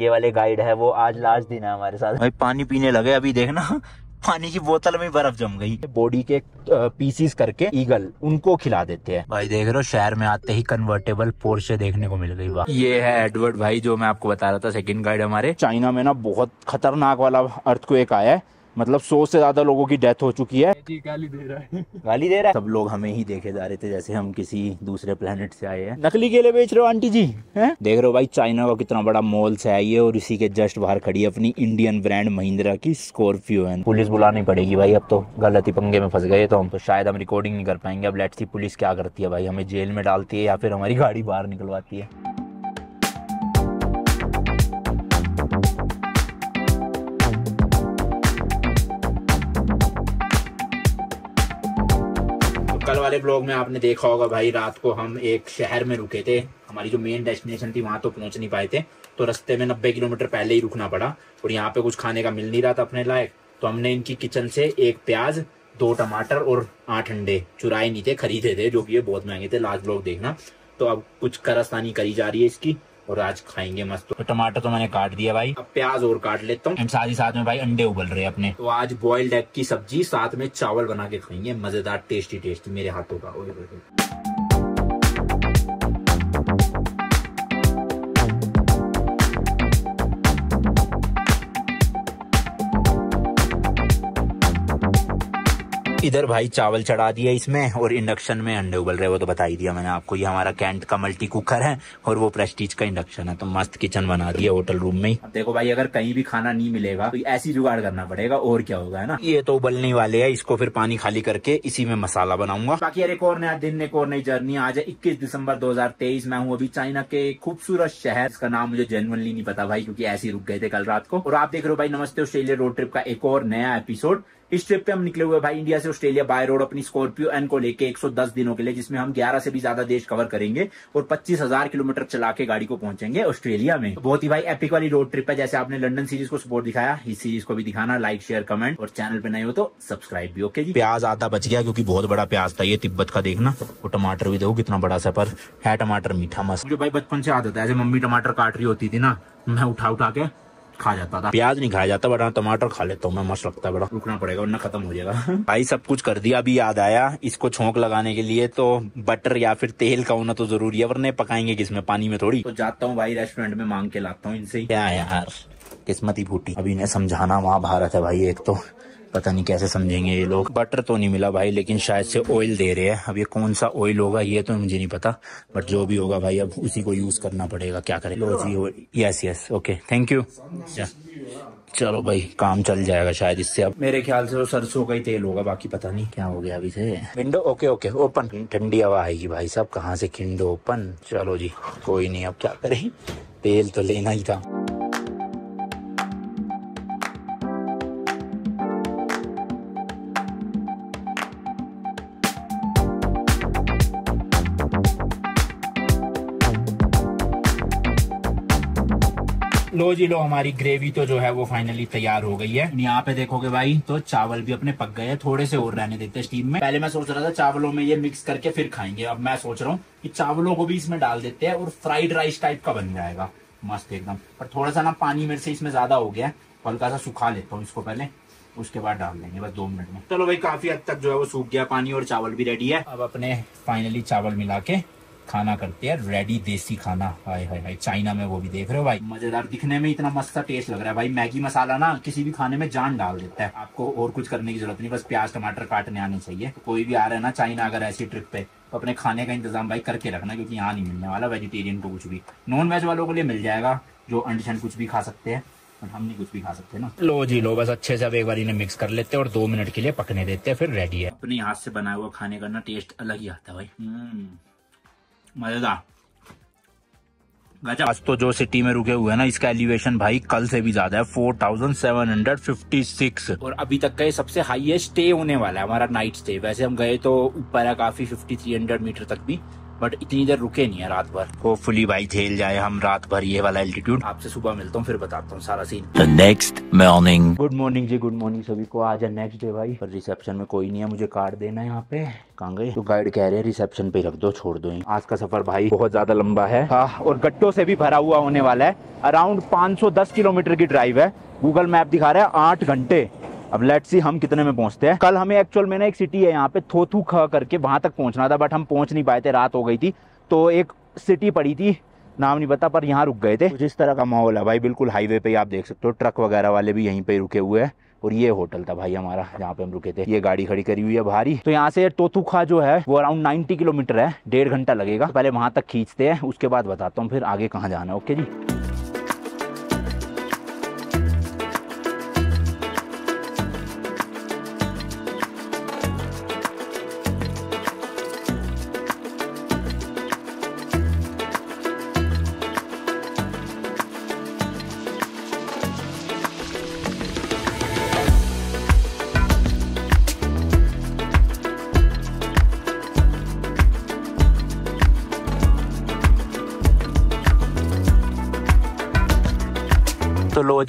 ये वाले गाइड है वो आज लास्ट दिन है हमारे साथ भाई पानी पीने लगे अभी देखना पानी की बोतल में बर्फ जम गई बॉडी के पीसीस करके ईगल उनको खिला देते हैं भाई देख रहे हो शहर में आते ही कन्वर्टेबल पोर्शे देखने को मिल गई वाह ये है एडवर्ड भाई जो मैं आपको बता रहा था सेकंड गाइड हमारे चाइना में ना बहुत खतरनाक वाला अर्थ को एक आया है मतलब सौ से ज्यादा लोगों की डेथ हो चुकी है गाली दे रहा है गाली दे रहा है सब लोग हमें ही देखे जा रहे थे जैसे हम किसी दूसरे प्लेनेट से आए हैं नकली केले बेच रहे हो आंटी जी है देख रहे हो भाई चाइना का कितना बड़ा मॉल से आई है और इसी के जस्ट बाहर खड़ी है अपनी इंडियन ब्रांड महिंद्रा की स्कॉर्पियो है पुलिस बुलानी पड़ेगी भाई अब तो गलती पंगे में फंस गए तो हम तो शायद हम रिकॉर्डिंग नहीं कर पाएंगे अब लेट्स सी पुलिस क्या करती है भाई हमें जेल में डालती है या फिर हमारी गाड़ी बाहर निकलवाती है वाले ब्लॉग में आपने देखा होगा भाई रात को हम एक शहर में रुके थे हमारी जो मेन डेस्टिनेशन थी वहां तो पहुंच नहीं पाए थे तो रस्ते में नब्बे किलोमीटर पहले ही रुकना पड़ा और यहाँ पे कुछ खाने का मिल नहीं रहा था अपने लायक तो हमने इनकी किचन से एक प्याज दो टमाटर और आठ अंडे चुराए नहीं थे खरीदे थे जो कि ये बहुत महंगे थे लास्ट ब्लॉग देखना तो अब कुछ करस्तानी करी जा रही है इसकी और आज खाएंगे मस्त तो टमाटर तो मैंने काट दिया भाई अब प्याज और काट लेता हूँ साथ ही साथ में भाई अंडे उबल रहे अपने तो आज बॉइल्ड एग की सब्जी साथ में चावल बना के खाएंगे मजेदार टेस्टी टेस्टी मेरे हाथों का इधर भाई चावल चढ़ा दिया इसमें और इंडक्शन में अंडे उबल रहे वो तो बता ही दिया मैंने आपको ये हमारा कैंट का मल्टी कुकर है और वो प्रेस्टीज का इंडक्शन है तो मस्त किचन बना दिया होटल रूम में ही देखो भाई अगर कहीं भी खाना नहीं मिलेगा तो ऐसी जुगाड़ करना पड़ेगा और क्या होगा है ना ये तो उबलने वाले है इसको फिर पानी खाली करके इसी में मसाला बनाऊंगा बाकी एक और नया दिन एक और नई जर्नी आज है इक्कीस दिसंबर दो मैं हूँ अभी चाइना के खूबसूरत शहर का नाम मुझे जेनवनली नहीं पता भाई क्यूँकी ऐसे रुक गए थे कल रात को और आप देख रहे हो भाई नमस्ते ऑस्ट्रेलिया रोड ट्रिप का एक और नया एपिसोड इस ट्रिप पे हम निकले हुए भाई इंडिया से ऑस्ट्रेलिया बाय रोड अपनी स्कॉर्पियो एन को लेके 110 दिनों के लिए जिसमें हम 11 से भी ज्यादा देश कवर करेंगे और 25,000 किलोमीटर चला के गाड़ी को पहुंचेंगे ऑस्ट्रेलिया में तो बहुत ही भाई एपिक वाली रोड ट्रिप है जैसे आपने लंडन सीरीज को सपोर्ट दिखाया इस सीरीज को भी दिखाना लाइक शेयर कमेंट और चैनल पे नहीं हो तो सब्सक्राइब भी ओके जी प्याज आता बच गया क्योंकि बहुत बड़ा प्याज था ये तिब्बत का देखना और टमाटर भी देखो कितना बड़ा सफर है टमाटर मीठा मस्त जो भाई बचपन से आदत है जैसे मम्मी टमाटर काट रही होती थी ना मैं उठा उठा के खा जाता था प्याज नहीं खाया जाता बड़ा टमाटर खा लेता हूँ मैं मस्त लगता है बड़ा रुकना पड़ेगा वरना खत्म हो जाएगा भाई सब कुछ कर दिया अभी याद आया इसको छोंक लगाने के लिए तो बटर या फिर तेल का होना तो जरूरी है वरना पकाएंगे किसमें पानी में थोड़ी तो जाता हूँ भाई रेस्टोरेंट में मांग के लाता हूँ इनसे क्या यार किस्मत ही फूटी अभी इन्हें समझाना वहाँ भारत है भाई एक तो पता नहीं कैसे समझेंगे ये लोग बटर तो नहीं मिला भाई लेकिन शायद से ऑयल दे रहे हैं अब ये कौन सा ऑयल होगा ये तो मुझे नहीं पता बट जो भी होगा भाई अब उसी को यूज करना पड़ेगा क्या करें लो जी yes yes okay thank you चलो भाई काम चल जाएगा शायद इससे अब मेरे ख्याल से तो सरसों का ही तेल होगा बाकी पता नहीं क्या हो गया अभी से विंडो ओके ओके ओपन ठंडी हवा आएगी भाई साहब कहाँ से खिंडो ओपन चलो जी कोई नहीं अब क्या करें तेल तो लेना ही था लो जी लो हमारी ग्रेवी तो जो है वो फाइनली तैयार हो गई है यहाँ पे देखोगे भाई तो चावल भी अपने पक गए थोड़े से और रहने देते स्टीम में पहले मैं सोच रहा था चावलों में ये मिक्स करके फिर खाएंगे अब मैं सोच रहा हूँ कि चावलों को भी इसमें डाल देते हैं और फ्राइड राइस टाइप का बन जाएगा मस्त एकदम पर थोड़ा सा ना पानी मेरे से इसमें ज्यादा हो गया है तो हल्का सा सुखा लेता हूँ इसको पहले उसके बाद डाल देंगे बस दो मिनट में चलो भाई काफी हद तक जो है वो सूख गया पानी और चावल भी रेडी है अब अपने फाइनली चावल मिला के खाना करते हैं रेडी देसी खाना हाय हाय हाय चाइना में वो भी देख रहे हो भाई मजेदार दिखने में इतना मस्त टेस्ट लग रहा है भाई मैगी मसाला ना किसी भी खाने में जान डाल देता है आपको और कुछ करने की जरूरत नहीं बस प्याज टमाटर काटने आने चाहिए कोई भी आ रहा है ना चाइना अगर ऐसी ट्रिप पे तो अपने खाने का इंतजाम भाई करके रखना क्योंकि यहाँ नहीं मिलने वाला वेजिटेरियन को तो कुछ भी नॉन वेज वालों के लिए मिल जाएगा जो अंड कुछ भी खा सकते हैं हम नहीं कुछ भी खा सकते ना लो जी लो बस अच्छे से अब एक बार इन्हें मिक्स कर लेते हैं और दो मिनट के लिए पकने देते हैं फिर रेडी है अपने हाथ से बनाया हुआ खाने का ना टेस्ट अलग ही आता है भाई हम्म। मजेदार आज तो जो सिटी में रुके हुए हैं ना इसका एलिवेशन भाई कल से भी ज्यादा है 4756 और अभी तक का ये सबसे हाईएस्ट स्टे होने वाला है हमारा नाइट स्टे वैसे हम गए तो ऊपर है काफी 5300 मीटर तक भी बट इतनी देर रुके नहीं है रात भर होपफुली भाई झेल जाए हम रात भर ये वाला एल्टीट्यूड आपसे सुबह मिलता हूँ फिर बताता हूँ सारा scene the next morning good morning जी गुड मॉर्निंग सभी को आज है नेक्स्ट डे भाई पर रिसेप्शन में कोई नहीं है मुझे कार्ड देना है यहाँ पे कहाँ गए तो गाइड कह रहे हैं रिसेप्शन पे रख दो छोड़ दो आज का सफर भाई बहुत ज्यादा लंबा है हाँ और गट्टो से भी भरा हुआ होने वाला है अराउंड 510 किलोमीटर की ड्राइव है गूगल मैप दिखा रहा है आठ घंटे अब लेट सी हम कितने में पहुंचते हैं कल हमें एक्चुअल में ना एक सिटी है यहाँ पे थोथू खा करके वहाँ तक पहुंचना था बट हम पहुंच नहीं पाए थे रात हो गई थी तो एक सिटी पड़ी थी नाम नहीं पता पर यहाँ रुक गए थे जिस तरह का माहौल है भाई बिल्कुल हाईवे पे आप देख सकते हो ट्रक वगैरह वाले भी यहीं पे रुके हुए हैं और ये होटल था भाई हमारा जहाँ पे हम रुके थे ये गाड़ी खड़ी करी हुई है भारी तो यहाँ से तोतुखा जो है वो अराउंड 90 किलोमीटर है डेढ़ घंटा लगेगा तो पहले वहां तक खींचते हैं उसके बाद बताता हूँ फिर आगे कहाँ जाना है ओके जी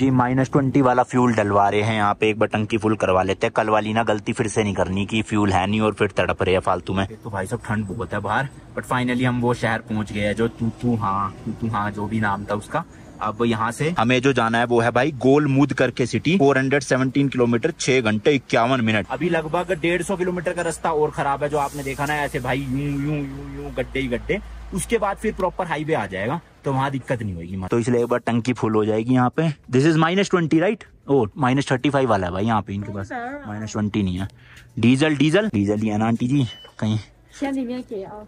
जी माइनस ट्वेंटी वाला फ्यूल डलवा रहे हैं यहाँ पे एक बटन की फुल करवा लेते हैं कल वाली ना गलती फिर से नहीं करनी कि फ्यूल है नहीं और फिर तड़प रहे हैं फालतू में तो भाई सब ठंड बहुत है बाहर बट फाइनली हम वो शहर पहुंच गए जो तू हाँ तू हाँ जो भी नाम था उसका अब यहाँ से हमें जो जाना है वो है भाई गोलमूद करके सिटी 417 किलोमीटर छह घंटे इक्यावन मिनट अभी लगभग डेढ़ सौ किलोमीटर का रास्ता और खराब है जो आपने देखा ना ऐसे भाई यूं यूं यूं यूं गड्ढे ही गड्ढे उसके बाद फिर प्रॉपर हाईवे आ जाएगा तो वहाँ दिक्कत नहीं होगी तो इसलिए एक बार टंकी फुल हो जाएगी यहाँ पे this is minus twenty right oh minus thirty five वाला है भाई यहाँ पे इनके पास माइनस ट्वेंटी नहीं है डीजल डीजल डीजल ही है ना आंटी जी कहीं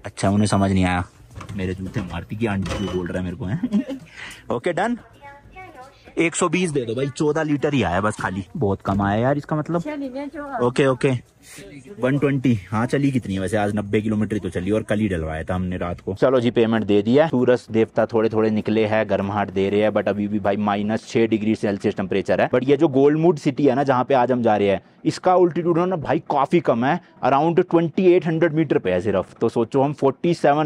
अच्छा उन्हें समझ नहीं आया मेरे जूते मारती की आंटी जी बोल रहा है मेरे को है ओके डन एक सौ बीस दे दो भाई चौदह लीटर ही आया बस खाली बहुत कम आया यार इसका मतलब ओके ओके वन ट्वेंटी हाँ चली कितनी वैसे आज नब्बे किलोमीटर तो चली और कल ही डलवाया था हमने रात को चलो जी पेमेंट दे दिया सूरज देवता थोड़े थोड़े निकले हैं गर्माहट दे रहे हैं बट अभी भी भाई माइनस छह डिग्री सेल्सियस टेम्परेचर है बट ये जो गोल्डमूड सिटी है ना जहाँ पे आज हम जा रहे हैं इसका उल्टीट्यूड ना भाई काफ़ी कम है अराउंड हंड्रेड मीटर पे है सिर्फ तो सोचो हम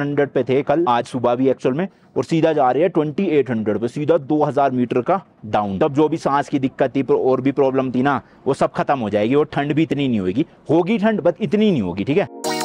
हंड्रेड पे थे कल आज सुबह भी एक्चुअल में और सीधा जा रहे हैं हंड्रेड पे सीधा हजार मीटर का डाउन तब जो भी सांस की दिक्कत थी और भी प्रॉब्लम थी ना वो सब खत्म हो जाएगी और ठंड भी इतनी नहीं होगी होगी ठंड बस इतनी नहीं होगी ठीक है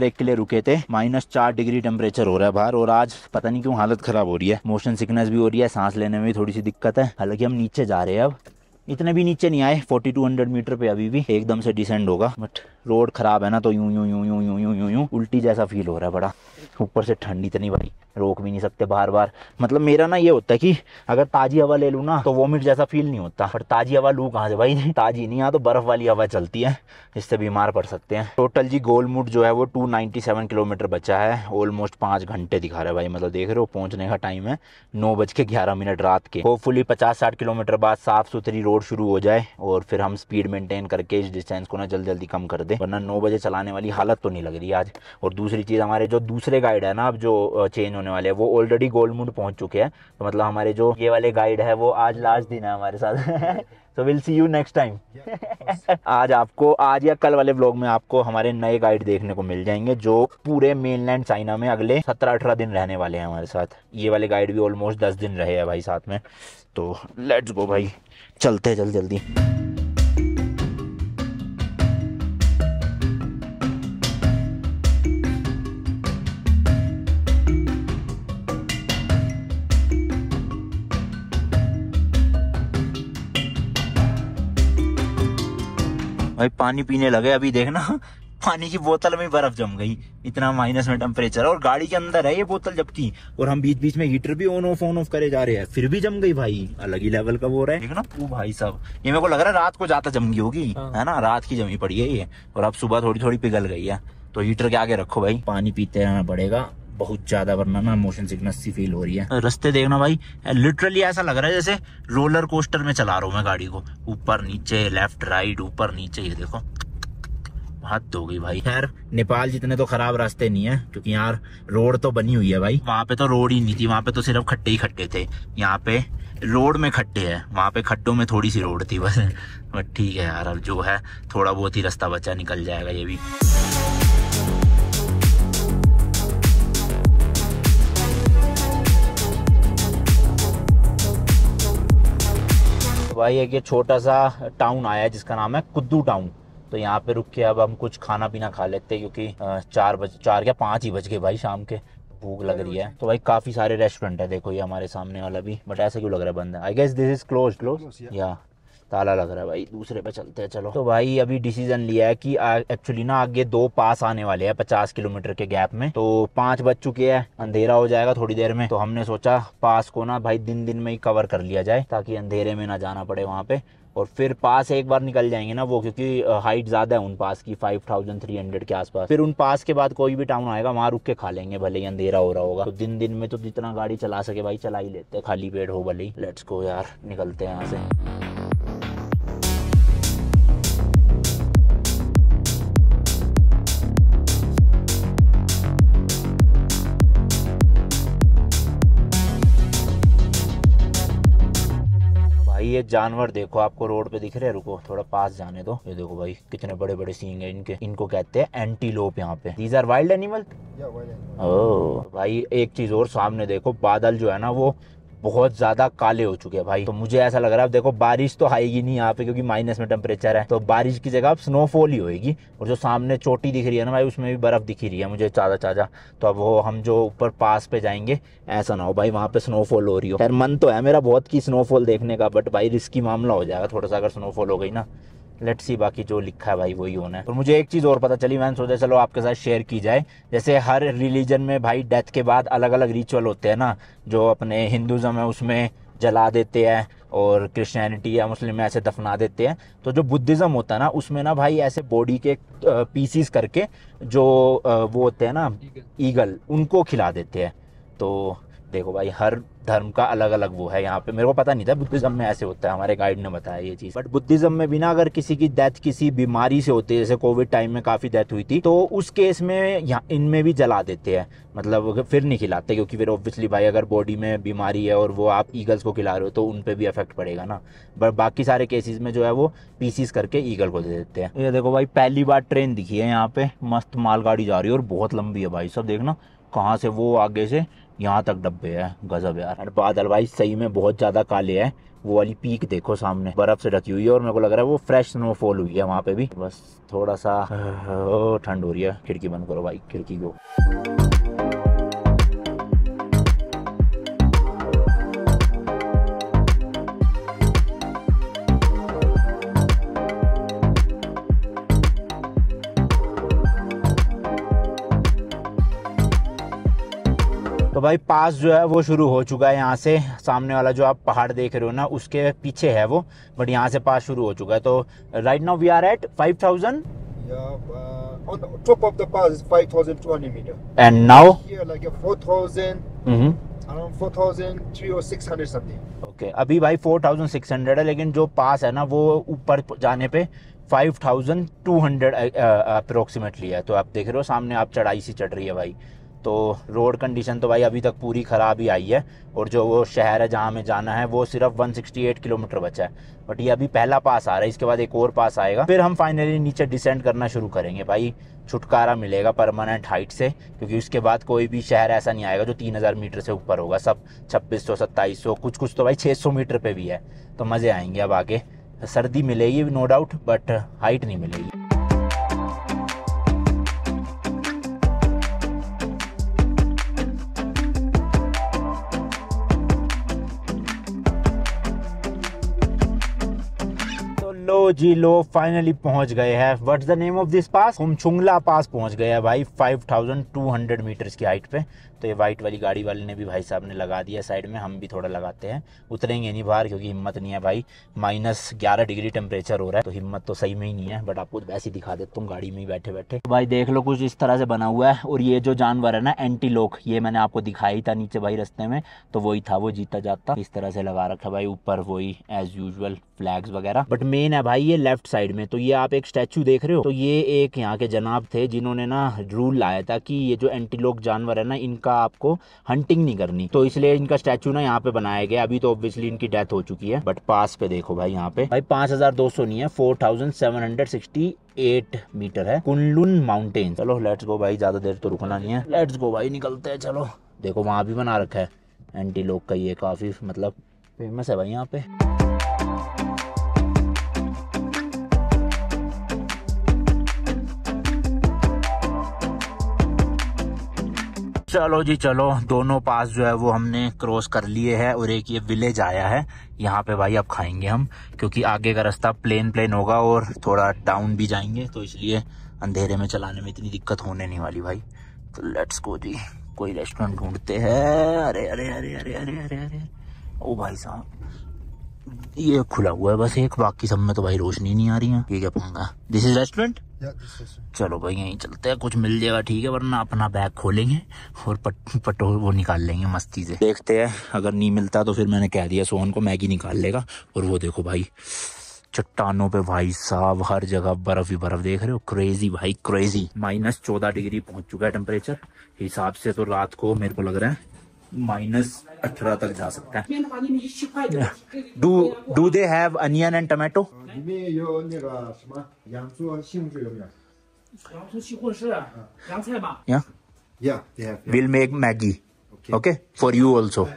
ब्रेक के लिए रुके थे माइनस चार डिग्री टेम्परेचर हो रहा है बाहर और आज पता नहीं क्यों हालत खराब हो रही है मोशन सिकनेस भी हो रही है सांस लेने में भी थोड़ी सी दिक्कत है हालांकि हम नीचे जा रहे हैं अब इतने भी नीचे नहीं आए 4200 मीटर पे अभी भी एकदम से डिसेंड होगा बट रोड खराब है ना तो यूं यूं यूं यूं यूं यूं यूं यूं उल्टी जैसा फील हो रहा है बड़ा ऊपर से ठंड इतनी भाई रोक भी नहीं सकते बार बार मतलब मेरा ना ये होता है कि अगर ताज़ी हवा ले लू ना तो वोमिट जैसा फील नहीं होता पर ताज़ी हवा लू कहाँ से भाई ताज़ी नहीं यहाँ तो बर्फ़ वाली हवा चलती है इससे बीमार पड़ सकते हैं टोटल जी मूड जो है वो 297 किलोमीटर बचा है ऑलमोस्ट पांच घंटे दिखा रहे भाई मतलब देख रहे हो पहुंचने का टाइम है नौ बज के ग्यारह मिनट रात के होपफुली पचास साठ किलोमीटर बाद साफ़ सुथरी रोड शुरू हो जाए और फिर हम स्पीड मेंटेन करके इस डिस्टेंस को ना जल्दी जल्दी कम कर दे वरना नौ बजे चलाने वाली हालत तो नहीं लग रही आज और दूसरी चीज़ हमारे जो दूसरे दूसरे गाइड है ना अब जो चेंज होने वाले हैं वो ऑलरेडी गोल्डमुंड पहुंच चुके हैं तो मतलब हमारे जो ये वाले गाइड है वो आज लास्ट दिन है हमारे साथ so will see you next time आज आपको आज या कल वाले ब्लॉग में आपको हमारे नए गाइड देखने को मिल जाएंगे जो पूरे मेनलैंड चाइना में अगले सत्रह अठारह दिन रहने वाले हैं हमारे साथ ये वाले गाइड भी ऑलमोस्ट दस दिन रहे हैं भाई साथ में तो लेट्स गो भाई चलते चल जल्दी भाई पानी पीने लगे अभी देखना पानी की बोतल में बर्फ जम गई इतना माइनस में टेम्परेचर और गाड़ी के अंदर है ये बोतल जबकि और हम बीच बीच में हीटर भी ऑन ऑफ ऑन ऑफ करे जा रहे हैं फिर भी जम गई भाई अलग ही लेवल का वो रहा है देखना वो भाई साहब ये मेरे को लग रहा है रात को ज्यादा जम गई होगी हाँ। है ना रात की जमी पड़ी है ये और अब सुबह थोड़ी थोड़ी पिघल गई है तो हीटर के आगे रखो भाई पानी पीते रहना पड़ेगा बहुत ज्यादा वरना ना मोशन सिकनेस सी फील हो रही है रस्ते देखना भाई लिटरली ऐसा लग रहा है जैसे रोलर कोस्टर में चला रहा हूँ मैं गाड़ी को ऊपर नीचे लेफ्ट राइट ऊपर नीचे ये देखो हद हो गई भाई खैर नेपाल जितने तो खराब रास्ते नहीं है क्योंकि यार रोड तो बनी हुई है भाई वहाँ पे तो रोड ही नहीं थी वहाँ पे तो सिर्फ खट्टे ही खट्टे थे यहाँ पे रोड में खट्टे हैं वहाँ पे खट्टों में थोड़ी सी रोड थी बस बट ठीक है यार अब जो है थोड़ा बहुत ही रास्ता बचा निकल जाएगा ये भी भाई एक ये छोटा सा टाउन आया है जिसका नाम है कुद्दू टाउन तो यहाँ पे रुक के अब हम कुछ खाना पीना खा लेते हैं क्योंकि चार बज चार या पाँच ही बज गए भाई शाम के भूख लग रही है तो भाई काफ़ी सारे रेस्टोरेंट है देखो ये हमारे सामने वाला भी बट ऐसा क्यों लग रहा है बंद है I guess this is close close या ताला लग रहा है भाई दूसरे पे चलते हैं चलो तो भाई अभी डिसीजन लिया है कि एक्चुअली ना आगे दो पास आने वाले हैं पचास किलोमीटर के गैप में तो पांच बज चुके हैं अंधेरा हो जाएगा थोड़ी देर में तो हमने सोचा पास को ना भाई दिन दिन में ही कवर कर लिया जाए ताकि अंधेरे में ना जाना पड़े वहाँ पे और फिर पास एक बार निकल जाएंगे ना वो क्योंकि हाइट ज़्यादा है उन पास की 5300 के आसपास फिर उन पास के बाद कोई भी टाउन आएगा वहां रुक के खा लेंगे भले ही अंधेरा हो रहा होगा तो दिन दिन में तो जितना गाड़ी चला सके भाई चला ही लेते खाली पेड़ हो भले ही लेट्स को यार निकलते हैं यहाँ से ये जानवर देखो आपको रोड पे दिख रहे हैं रुको थोड़ा पास जाने दो ये देखो भाई कितने बड़े बड़े सींग है इनके इनको कहते हैं एंटीलोप यहाँ पे दीज आर वाइल्ड एनिमल भाई एक चीज और सामने देखो बादल जो है ना वो बहुत ज़्यादा काले हो चुके हैं भाई तो मुझे ऐसा लग रहा है देखो बारिश तो आएगी नहीं यहाँ पे क्योंकि माइनस में टेम्परेचर है तो बारिश की जगह अब स्नोफॉल ही होगी और जो सामने चोटी दिख रही है ना भाई उसमें भी बर्फ़ दिखी रही है मुझे चाचा चाचा तो अब वो हम जो ऊपर पास पे जाएंगे ऐसा ना हो भाई वहाँ पे स्नोफॉल हो रही हो खैर मन तो है मेरा बहुत की स्नोफॉल देखने का बट भाई रिस्की मामला हो जाएगा थोड़ा सा अगर स्नोफॉल हो गई ना लेट्स सी बाकी जो लिखा है भाई वही होना है और मुझे एक चीज़ और पता चली मैंने सोचा चलो आपके साथ शेयर की जाए जैसे हर रिलीजन में भाई डेथ के बाद अलग अलग रिचुअल होते हैं ना जो अपने हिंदुज़म है उसमें जला देते हैं और क्रिश्चियनिटी या मुस्लिम में ऐसे दफना देते हैं तो जो बुद्धिज़्म होता है ना उसमें ना भाई ऐसे बॉडी के पीसीस करके जो वो होते हैं ना ईगल उनको खिला देते हैं तो देखो भाई हर धर्म का अलग अलग वो है यहाँ पे मेरे को पता नहीं था बुद्धिज्म में ऐसे होता है हमारे गाइड ने बताया ये चीज़ बट बुद्धिज्म में बिना अगर किसी की डेथ किसी बीमारी से होती है जैसे कोविड टाइम में काफ़ी डेथ हुई थी तो उस केस में यहाँ इनमें भी जला देते हैं मतलब फिर नहीं खिलाते क्योंकि फिर ऑब्वियसली भाई अगर बॉडी में बीमारी है और वो आप ईगल्स को खिला रहे हो तो उन पर भी इफेक्ट पड़ेगा ना बट बाकी सारे केसेस में जो है वो पीसीस करके ईगल को दे देते हैं ये देखो भाई पहली बार ट्रेन दिखी है यहाँ पे मस्त मालगाड़ी जा रही है और बहुत लंबी है भाई सब देखना कहाँ से वो आगे से यहाँ तक डब्बे है गजब यार और बादल भाई सही में बहुत ज्यादा काले हैं वो वाली पीक देखो सामने बर्फ से ढकी हुई है और मेरे को लग रहा है वो फ्रेश स्नोफॉल हुई है वहाँ पे भी बस थोड़ा सा ठंड हो रही है खिड़की बंद करो भाई खिड़की को तो भाई पास जो है वो शुरू हो चुका है यहाँ से सामने वाला जो आप पहाड़ देख रहे हो ना उसके पीछे है वो बट यहाँ से पास शुरू हो चुका है तो right now we are at five thousand on top mm-hmm. है लेकिन जो पास है ना वो ऊपर जाने पे five thousand two hundred approximately है तो आप देख रहे हो सामने आप चढ़ाई सी चढ़ रही है भाई तो रोड कंडीशन तो भाई अभी तक पूरी ख़राब ही आई है और जो वो शहर है जहाँ हमें जाना है वो सिर्फ 168 किलोमीटर बचा है बट ये अभी पहला पास आ रहा है इसके बाद एक और पास आएगा फिर हम फाइनली नीचे डिसेंड करना शुरू करेंगे भाई छुटकारा मिलेगा परमानेंट हाइट से क्योंकि उसके बाद कोई भी शहर ऐसा नहीं आएगा जो 3000 मीटर से ऊपर होगा सब छब्बीस सौ कुछ कुछ तो भाई छः मीटर पर भी है तो मज़े आएंगे अब आगे सर्दी मिलेगी नो डाउट बट हाइट नहीं मिलेगी जी लो फाइनली पहुंच गए हैं what's the name of this pass हम चुंगला पास पहुंच गए हैं भाई 5200 मीटर्स की हाइट पे तो ये वाइट वाली गाड़ी वाले ने भी भाई साहब ने लगा दिया साइड में हम भी थोड़ा लगाते हैं उतरेंगे नहीं बाहर क्योंकि हिम्मत नहीं है भाई माइनस ग्यारह डिग्री टेम्परेचर हो रहा है तो हिम्मत तो सही में ही नहीं है बट आपको वैसे ही दिखा देता हूँ गाड़ी में ही बैठे बैठे तो भाई देख लो कुछ इस तरह से बना हुआ है और ये जो जानवर है ना एंटीलोक ये मैंने आपको दिखाई था नीचे भाई रस्ते में तो वही था वो जीता जाता इस तरह से लगा रखा भाई ऊपर वही एज यूजल फ्लैग्स वगैरह बट मेन है भाई आइए लेफ्ट साइड में तो ये आप एक स्टैचू देख रहे हो तो ये एक यहाँ के जनाब थे जिन्होंने ना रूल लाया था कि ये जो एंटीलोक जानवर है ना इनका आपको हंटिंग नहीं करनी तो इसलिए इनका स्टैचू ना यहाँ पे बनाया गया अभी तो ऑब्वियसली इनकी डेथ हो चुकी है बट पास पे देखो भाई यहाँ पे भाई पांच हजार दो सौ नहीं है four thousand seven hundred sixty eight metre है कुल्लुन माउंटेन चलो लेट्स गो भाई ज्यादा देर तो रुकना नहीं है लेट्स गो भाई निकलते हैं चलो देखो वहां भी बना रखा है एंटीलोक का ये काफी मतलब फेमस है भाई यहाँ पे चलो जी चलो दोनों पास जो है वो हमने क्रॉस कर लिए है और एक ये विलेज आया है यहाँ पे भाई अब खाएंगे हम क्योंकि आगे का रास्ता प्लेन प्लेन होगा और थोड़ा डाउन भी जाएंगे तो इसलिए अंधेरे में चलाने में इतनी दिक्कत होने नहीं वाली भाई तो लेट्स गो जी कोई रेस्टोरेंट ढूंढते हैं अरे अरे अरे अरे अरे अरे अरे ओ भाई साहब ये खुला हुआ है बस एक बाकी सब में तो भाई रोशनी नहीं आ रही है ये क्या पंगा दिस इज रेस्टोरेंट चलो भाई यहीं चलते हैं कुछ मिल जाएगा ठीक है वरना अपना बैग खोलेंगे और पट पटो वो निकाल लेंगे मस्ती से देखते हैं अगर नहीं मिलता तो फिर मैंने कह दिया सोहन को मैगी निकाल लेगा और वो देखो भाई चट्टानों पे भाई साहब हर जगह बर्फ ही बर्फ देख रहे हो क्रेजी भाई क्रेजी माइनस चौदह डिग्री पहुंच चुका है टेम्परेचर हिसाब से तो रात को मेरे को लग रहा है माइनस अठारह तक जा सकता है do do they have onion and tomato will make Maggi okay for you also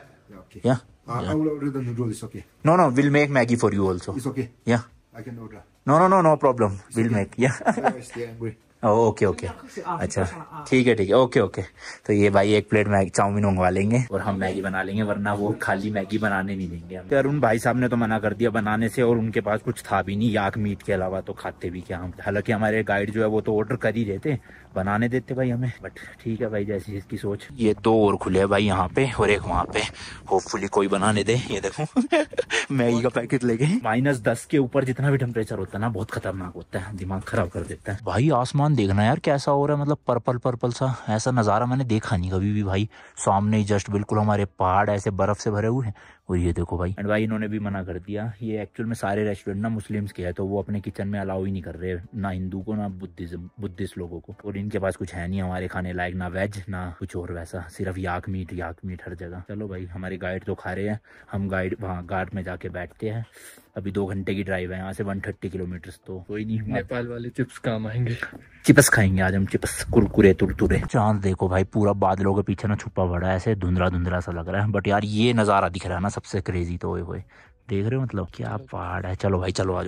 या I will order the noodle. It's okay. No, no, we'll make Maggie for you also. It's okay. Yeah. I can order. No, no, no, no problem. It's we'll okay. make. Yeah. Otherwise, they angry. Okay oh, okay अच्छा हाँ। ठीक है ठीक है okay okay तो ये भाई एक प्लेट मैगी चाउमीन मंगवा लेंगे और हम मैगी बना लेंगे वरना वो खाली मैगी बनाने नहीं देंगे हम अरुण भाई साहब ने तो मना कर दिया बनाने से और उनके पास कुछ था भी नहीं याक मीट के अलावा तो खाते भी क्या हम हालांकि हमारे गाइड जो है वो तो ऑर्डर कर ही देते बनाने देते भाई हमें बट ठीक है भाई जैसी इसकी सोच ये दो और खुले हैं भाई यहाँ पे और एक वहाँ पे होपफुली कोई बनाने दे ये देखो मैगी का पैकेट लेके माइनस दस के ऊपर जितना भी टेम्परेचर होता है ना बहुत खतरनाक होता है दिमाग खराब कर देता है भाई आसमान देखना यार कैसा हो रहा है मतलब पर्पल पर्पल सा ऐसा नज़ारा मैंने देखा नहीं कभी भी भाई सामने जस्ट बिल्कुल हमारे पहाड़ ऐसे बर्फ से भरे हुए हैं और ये देखो भाई एंड भाई इन्होंने भी मना कर दिया ये एक्चुअल में सारे रेस्टोरेंट ना मुस्लिम्स के हैं तो वो अपने किचन में अलाउ ही नहीं कर रहे ना हिंदू को ना बुद्धिज्म बुद्धिस्ट लोगों को और इनके पास कुछ है नहीं हमारे खाने लायक ना वेज ना कुछ और वैसा सिर्फ याक मीट याक मीट हर जगह चलो भाई हमारे गाइड तो खा रहे हैं हम गाइड वहाँ गार्ड में जाके बैठते हैं अभी दो घंटे की ड्राइव है यहाँ से वन थर्टी किलोमीटर तो कोई नहीं हाँ। नेपाल वाले चिप्स काम आएंगे चिप्स खाएंगे आज हम चिप्स कुरकुरे तुरतुरे चांद देखो भाई पूरा बादलों के पीछे ना छुपा पड़ा है ऐसे धुंधला धुंधला सा लग रहा है बट यार ये नज़ारा दिख रहा है ना सबसे क्रेजी तो हुए देख रहे हो मतलब क्या पहाड़ है चलो भाई चलो आज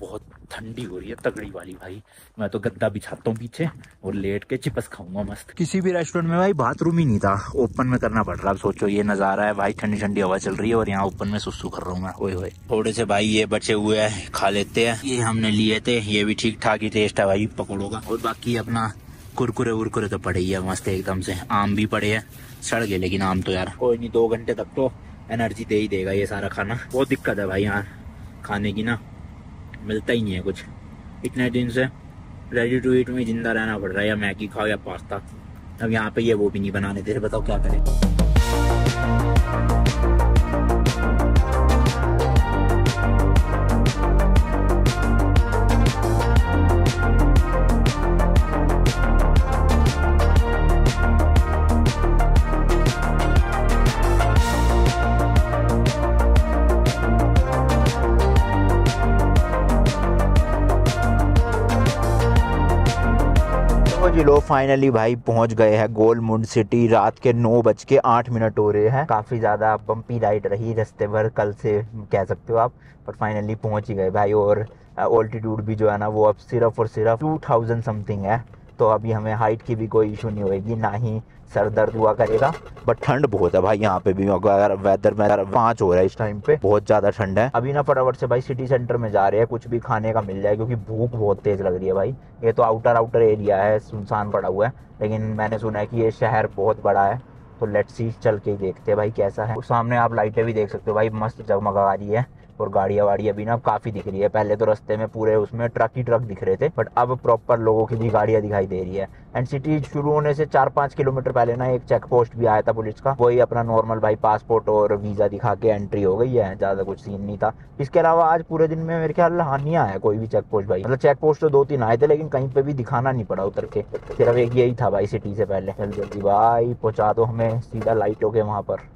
बहुत ठंडी हो रही है तगड़ी वाली भाई मैं तो गद्दा बिछाता हूँ पीछे और लेट के चिपस खाऊंगा मस्त किसी भी रेस्टोरेंट में भाई बाथरूम ही नहीं था ओपन में करना पड़ रहा सोचो ये नज़ारा है भाई ठंडी ठंडी हवा चल रही है और यहाँ ओपन में सुसु कर रहा हूँ मैं ओए थोड़े से भाई ये बचे हुए है खा लेते हैं ये हमने लिए थे ये भी ठीक ठाक ही टेस्ट है भाई पकड़ो का और बाकी अपना कुरकुरे वुरकुरे तो पड़े ही है मस्त एकदम से आम भी पड़े है सड़ गए लेकिन आम तो यार कोई नहीं दो घंटे तक तो एनर्जी दे ही देगा ये सारा खाना बहुत दिक्कत है भाई यहाँ खाने की ना मिलता ही नहीं है कुछ इतने दिन से रेडी टू ईट में ज़िंदा रहना पड़ रहा है या मैगी खाओ या पास्ता अब यहाँ पे ये वो भी नहीं बनाने दे बताओ क्या करें फाइनली भाई पहुंच गए हैं गोलमुंड सिटी रात के नौ बज के आठ मिनट हो रहे हैं काफ़ी ज़्यादा बम्पी राइड रही रस्ते भर कल से कह सकते हो आप पर फाइनली पहुंच ही गए भाई और ऑल्टीट्यूड भी जो है ना वो अब सिर्फ और सिर्फ टू थाउजेंड समथिंग है तो अभी हमें हाइट की भी कोई इशू नहीं होगी ना ही सर दर्द हुआ करेगा बट ठंड बहुत है भाई यहाँ पे भी अगर वेदर में पांच हो रहा है इस टाइम पे बहुत ज़्यादा ठंड है अभी ना फटाफट से भाई सिटी सेंटर में जा रहे हैं कुछ भी खाने का मिल जाए क्योंकि भूख बहुत तेज़ लग रही है भाई ये तो आउटर आउटर एरिया है सुनसान पड़ा हुआ है लेकिन मैंने सुना है कि ये शहर बहुत बड़ा है तो लेट्स सी चल के देखते हैं भाई कैसा है सामने आप लाइटें भी देख सकते हो भाई मस्त जगमगा रही है और गाड़िया वाड़ियाँ भी ना काफ़ी दिख रही है पहले तो रस्ते में पूरे उसमें ट्रक ही ट्रक दिख रहे थे बट अब प्रॉपर लोगों की भी गाड़िया दिखाई दे रही है एंड सिटी शुरू होने से चार पांच किलोमीटर पहले ना एक चेक पोस्ट भी आया था पुलिस का वही अपना नॉर्मल भाई पासपोर्ट और वीज़ा दिखा के एंट्री हो गई है ज़्यादा कुछ सीन नहीं था इसके अलावा आज पूरे दिन में मेरे ख्याल हानिया आया कोई भी चेक पोस्ट भाई मतलब चेक पोस्ट तो दो तीन आए थे लेकिन कहीं पे भी दिखाना नहीं पड़ा उतर के सिर्फ एक यही था भाई सिटी से पहले जल्दी भाई पहुंचा दो हमें सीधा लाइट हो गए वहां पर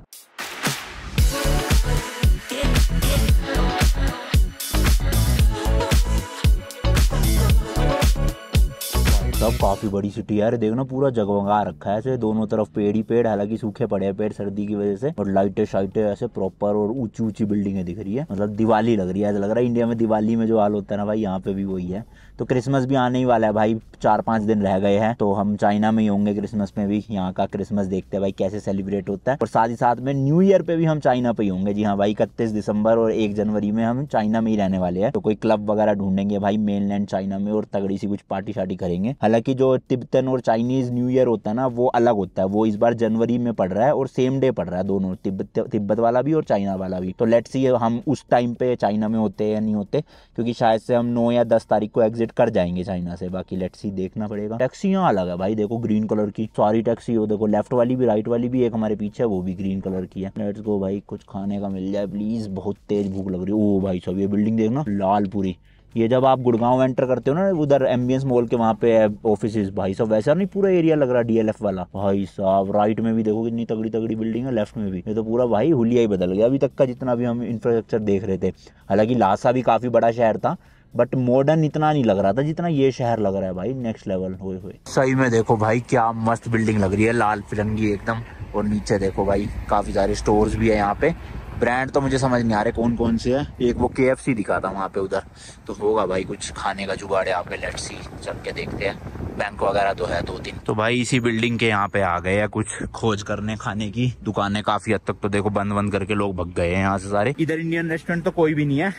मतलब काफ़ी बड़ी सिटी है यार देखना पूरा जगमगा रखा है ऐसे दोनों तरफ पेड़ ही पेड़ हालांकि सूखे पड़े हैं पेड़ सर्दी की वजह से और लाइटें शाइटें ऐसे प्रॉपर और ऊंची ऊंची बिल्डिंगें दिख रही है मतलब दिवाली लग रही है ऐसा लग रहा है इंडिया में दिवाली में जो हाल होता है ना भाई यहाँ पे भी वही है तो क्रिसमस भी आने ही वाला है भाई चार पांच दिन रह गए हैं तो हम चाइना में ही होंगे क्रिसमस में भी यहाँ का क्रिसमस देखते हैं भाई कैसे सेलिब्रेट होता है और साथ ही साथ में न्यू ईयर पे भी हम चाइना पे ही होंगे जी हाँ भाई इकतीस दिसंबर और एक जनवरी में हम चाइना में ही रहने वाले हैं तो कोई क्लब वगैरह ढूंढेंगे भाई मेनलैंड चाइना में और तगड़ी सी कुछ पार्टी शार्टी करेंगे हालांकि जो तिब्बतन और चाइनीज न्यू ईयर होता है ना वो अलग होता है वो इस बार जनवरी में पड़ रहा है और सेम डे पड़ रहा है दोनों तिब्बत तिब्बत वाला भी और चाइना वाला भी तो लेट्स सी हम उस टाइम पे चाइना में होते या नहीं होते क्योंकि शायद से हम नौ या दस तारीख को एग्जिट कॉपरेट कर जाएंगे चाइना से बाकी ही देखना पड़ेगा टैक्सी यहाँ अलग है भाई देखो ग्रीन कलर की सारी टैक्सी हो देखो लेफ्ट वाली भी राइट वाली भी एक हमारे पीछे वो भी ग्रीन कलर की है लेट्स गो भाई कुछ खाने का मिल जाए प्लीज बहुत तेज भूख लग रही है ओ भाई सब ये बिल्डिंग देखना लालपुरी ये जब आप गुड़गांव एंटर करते हो ना उधर एम्बियंस मॉल के वहाँ पे ऑफिस भाई साहब वैसा नहीं पूरा एरिया लग रहा डीएलएफ वाला भाई साहब राइट में भी देखो कितनी तगड़ी तगड़ी बिल्डिंग है लेफ्ट में भी ये तो पूरा भाई हुलिया ही बदल गया अभी तक का जितना भी हम इंफ्रास्ट्रक्चर देख रहे थे हालांकि लासा भी काफ़ी बड़ा शहर था बट मॉडर्न इतना नहीं लग रहा था जितना ये शहर लग रहा है भाई नेक्स्ट लेवल हुए हुए सही में देखो भाई क्या मस्त बिल्डिंग लग रही है लाल फिरंगी एकदम और नीचे देखो भाई काफ़ी सारे स्टोर्स भी है यहाँ पे ब्रांड तो मुझे समझ नहीं आ रहे कौन कौन से है एक वो के एफ सी दिखा था वहाँ पे उधर तो होगा भाई कुछ खाने का जुगाड़ है लेट्स सी चल के देखते हैं बैंक वगैरह तो है दो तीन तो भाई इसी बिल्डिंग के यहाँ पे आ गए हैं कुछ खोज करने खाने की दुकानें काफी हद तक तो देखो बंद बंद करके लोग भग गए हैं यहाँ से सारे इधर इंडियन रेस्टोरेंट तो कोई भी नहीं है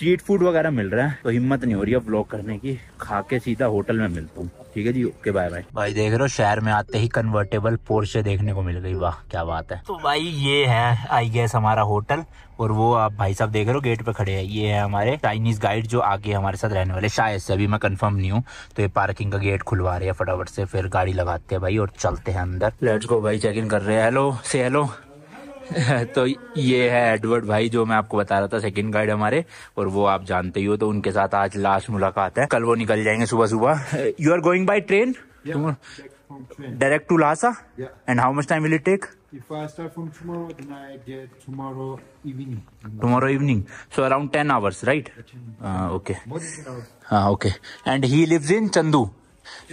स्ट्रीट फूड वगैरह मिल रहा है तो हिम्मत नहीं हो रही है ब्लॉक करने की खा के सीधा होटल में मिलता हूँ ठीक है जी ओके बाय बाय भाई देख रहे हो शहर में आते ही कन्वर्टेबल पोर्शे देखने को मिल गई वाह क्या बात है तो भाई ये है आई गेस हमारा होटल और वो आप भाई साहब देख रहे हो गेट पे खड़े हैं ये है हमारे चाइनीज गाइड जो आगे हमारे साथ रहने वाले शायद से अभी मैं कंफर्म नहीं हूँ तो ये पार्किंग का गेट खुलवा रहे हैं फटाफट से फिर गाड़ी लगाते हैं भाई और चलते हैं अंदर लेट्स गो भाई चेक इन कर रहे हैं हेलो से हेलो तो ये है एडवर्ड भाई जो मैं आपको बता रहा था सेकंड गाइड हमारे और वो आप जानते ही हो तो उनके साथ आज लास्ट मुलाकात है कल वो निकल जाएंगे सुबह सुबह you are going by train direct to Lhasa and how much time will it take tomorrow evening so around ten hours right okay हाँ okay and he lives in Chengdu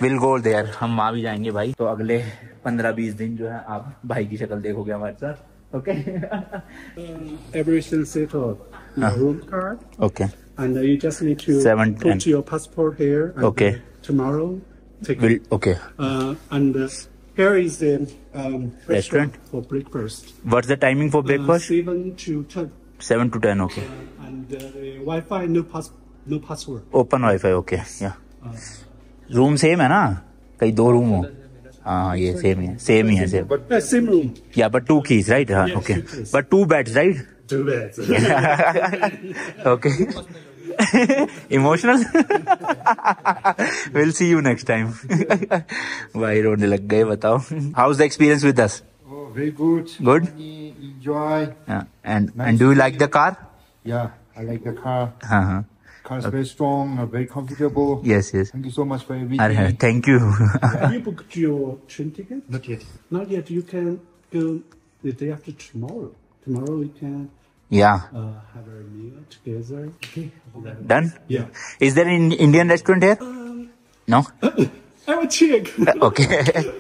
will go there हम वहां भी जाएंगे भाई तो अगले पंद्रह बीस दिन जो है आप भाई की शक्ल देखोगे हमारे साथ Okay. Every everything settled. Uh, room card. Okay. And uh, you just need to Seven, put your passport here. Uh, okay. Uh, tomorrow. Take will okay. Uh, and uh, here is the um, restaurant, restaurant, for breakfast. What's the timing for uh, breakfast? Seven to ten. Seven to ten. Okay. Uh, and Wi-Fi no pass no password. Open Wi-Fi. Okay. Yeah. room same है ना? कहीं दो room हो. हाँ, हाँ, ये same ही है same ही है सेम या बट टू कीज राइट हाँ okay but two beds right two beds okay emotional will see you next time भाई रोने लग गए बताओ how is the experience with us very good good enjoy and And nice and do you like the car? Yeah, I like the Car is very strong, very comfortable. Yes, yes. Thank you so much for everything. Uh, thank you. Have you booked your train ticket? Not yet. Not yet. You can go the day after tomorrow. Tomorrow we can yeah. Uh, have our meal together. Okay. Done? Yeah. Is there an Indian restaurant here? Um, no? I will check. okay.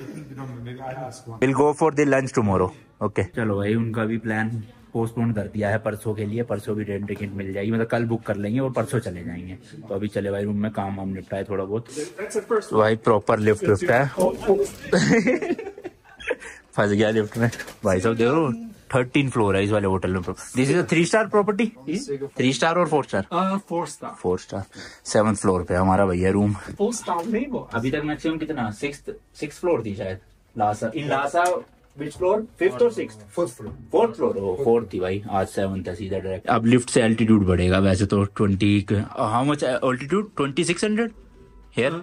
we'll go for the lunch tomorrow. Okay. चलो भाई उनका भी plan postpone कर दिया है परसों के लिए परसों भी ट्रेन टिकट मिल जाएगी मतलब कल बुक कर लेंगे और परसों चले जाएंगे तो अभी चले भाई रूम में काम वाम निपटा है थोड़ा बहुत तो भाई प्रॉपर लिफ्ट लिफ्ट है oh, oh. फंस गया लिफ्ट में भाई साहब देखो थर्टीन फ्लोर है इस वाले होटल में this is three star property three star और four star four star four star seven floor पे हमारा भैया रूम फोर स्टार नहीं वो अभी तक मैक्सिमम कितना सिक्स सिक्स फ्लोर थी शायद लासा इन लासा भाई आज अब लिफ्ट से एल्टीट्यूड बढ़ेगा वैसे तो twenty how much altitude twenty six hundred here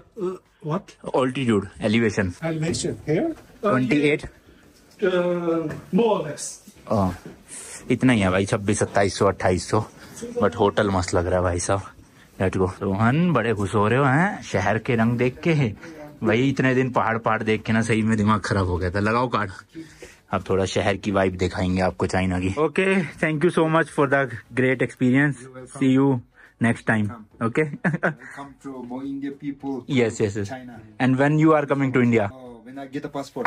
what altitude elevation elevation here twenty eight इतना ही है भाई छब्बीस सत्ताईस सौ अट्ठाईस सौ बट होटल मस्त लग रहा है भाई साहब लेट गो रोहन बड़े खुश हो रहे हो हैं शहर के रंग देख के भाई इतने दिन पहाड़ पहाड़ देख के ना सही में दिमाग खराब हो गया था लगाओ कार्ड अब थोड़ा शहर की वाइब दिखाएंगे आपको चाइना की okay thank you so much for the great experience see you next time okay come to more india people yes yes get a passport.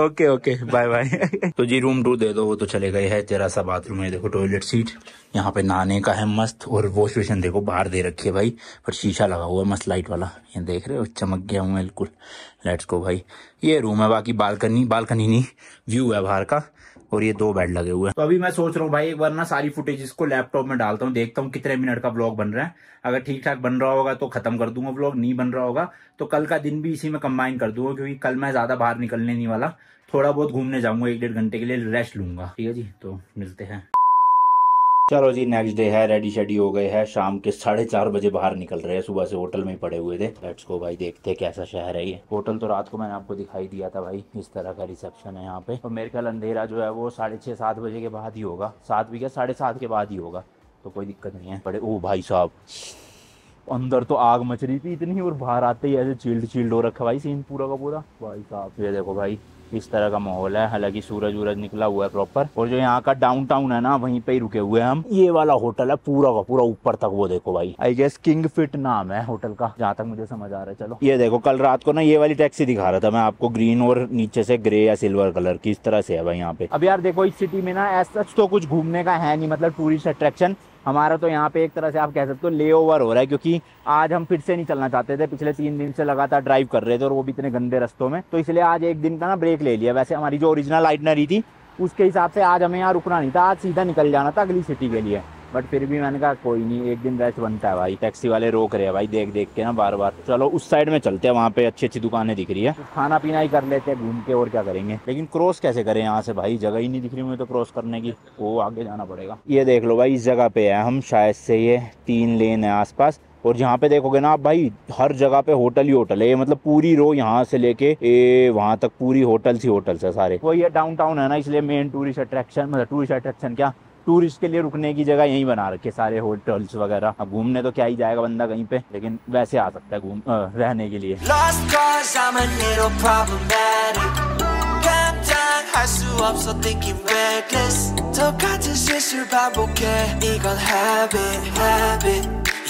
Okay okay bye bye तो जी room to दे दो वो तो चले गए है तेरा सा बाथरूम है देखो टॉयलेट सीट यहाँ पे नहाने का है मस्त और वॉश बेसन देखो बाहर दे रखी है भाई पर शीशा लगा हुआ है मस्त लाइट वाला ये देख रहे हो चमक गया हूँ बिल्कुल लेट्स को भाई ये रूम है बाकी बालकनी बालकनी नहीं व्यू है बाहर का और ये दो बेड लगे हुए हैं तो अभी मैं सोच रहा हूँ भाई एक बार ना सारी फुटेज इसको लैपटॉप में डालता हूँ देखता हूँ कितने मिनट का ब्लॉग बन रहा है अगर ठीक ठाक बन रहा होगा तो खत्म कर दूंगा ब्लॉग नहीं बन रहा होगा तो कल का दिन भी इसी में कंबाइन कर दूंगा क्योंकि कल मैं ज्यादा बाहर निकलने नहीं वाला थोड़ा बहुत घूमने जाऊंगा एक डेढ़ घंटे के लिए रेस्ट लूंगा ठीक है जी तो मिलते हैं चलो जी नेक्स्ट डे है रेडी शेडी हो गए है शाम के साढ़े चार बजे बाहर निकल रहे हैं सुबह से होटल में पड़े हुए थे लेट्स गो भाई देखते हैं कैसा शहर है ये होटल तो रात को मैंने आपको दिखाई दिया था भाई इस तरह का रिसेप्शन है यहाँ पे और मेरे ख्याल अंधेरा जो है वो साढ़े छः सात बजे के बाद ही होगा सात भी क्या साढ़े सात के बाद ही होगा तो कोई दिक्कत नहीं है बड़े ओ भाई साहब अंदर तो आग मच रही थी इतनी और बाहर आते ही ऐसे चिल्ड चिल्ड हो रखा भाई सीन पूरा का पूरा भाई साहब ये देखो भाई इस तरह का माहौल है हालांकि सूरज वूरज निकला हुआ है प्रॉपर और जो यहाँ का डाउन टाउन है ना वहीं पे ही रुके हुए हम ये वाला होटल है पूरा का पूरा ऊपर तक वो देखो भाई आई गेस किंग फिट नाम है होटल का जहाँ तक मुझे समझ आ रहा है चलो ये देखो कल रात को ना ये वाली टैक्सी दिखा रहा था मैं आपको ग्रीन और नीचे से ग्रे या सिल्वर कलर की इस तरह से है भाई यहाँ पे अब यार देखो इस सिटी में ना ऐसा तो कुछ घूमने का है नहीं मतलब टूरिस्ट अट्रैक्शन हमारा तो यहाँ पे एक तरह से आप कह सकते हो ले ओवर हो रहा है क्योंकि आज हम फिर से नहीं चलना चाहते थे पिछले तीन दिन से लगातार ड्राइव कर रहे थे और वो भी इतने गंदे रस्तों में तो इसलिए आज एक दिन का ना ब्रेक ले लिया वैसे हमारी जो ओरिजिनल आइटनरी थी उसके हिसाब से आज हमें यहाँ रुकना नहीं था आज सीधा निकल जाना था अगली सिटी के लिए बट फिर भी मैंने कहा कोई नहीं एक दिन रेस्ट बनता है भाई टैक्सी वाले रोक रहे हैं भाई देख देख के ना बार बार चलो उस साइड में चलते हैं वहाँ पे अच्छी अच्छी दुकानें दिख रही है खाना पीना ही कर लेते हैं घूम के और क्या करेंगे लेकिन क्रॉस कैसे करें यहाँ से भाई जगह ही नहीं दिख रही मुझे तो क्रॉस करने की वो आगे जाना पड़ेगा ये देख लो भाई इस जगह पे है हम शायद से ये तीन लेन है आस और यहाँ पे देखोगे ना आप भाई हर जगह पे होटल ही होटल है ये मतलब पूरी रो यहाँ से लेके ए वहाँ तक पूरी होटल्स ही होटल्स है सारे वो ये डाउनटाउन है ना इसलिए मेन टूरिस्ट अट्रैक्शन मतलब टूरिस्ट अट्रैक्शन क्या टूरिस्ट के लिए रुकने की जगह यहीं बना रखी है सारे होटल्स वगैरह अब घूमने तो क्या ही जाएगा बंदा कहीं पे लेकिन वैसे आ सकता है घूम रहने के लिए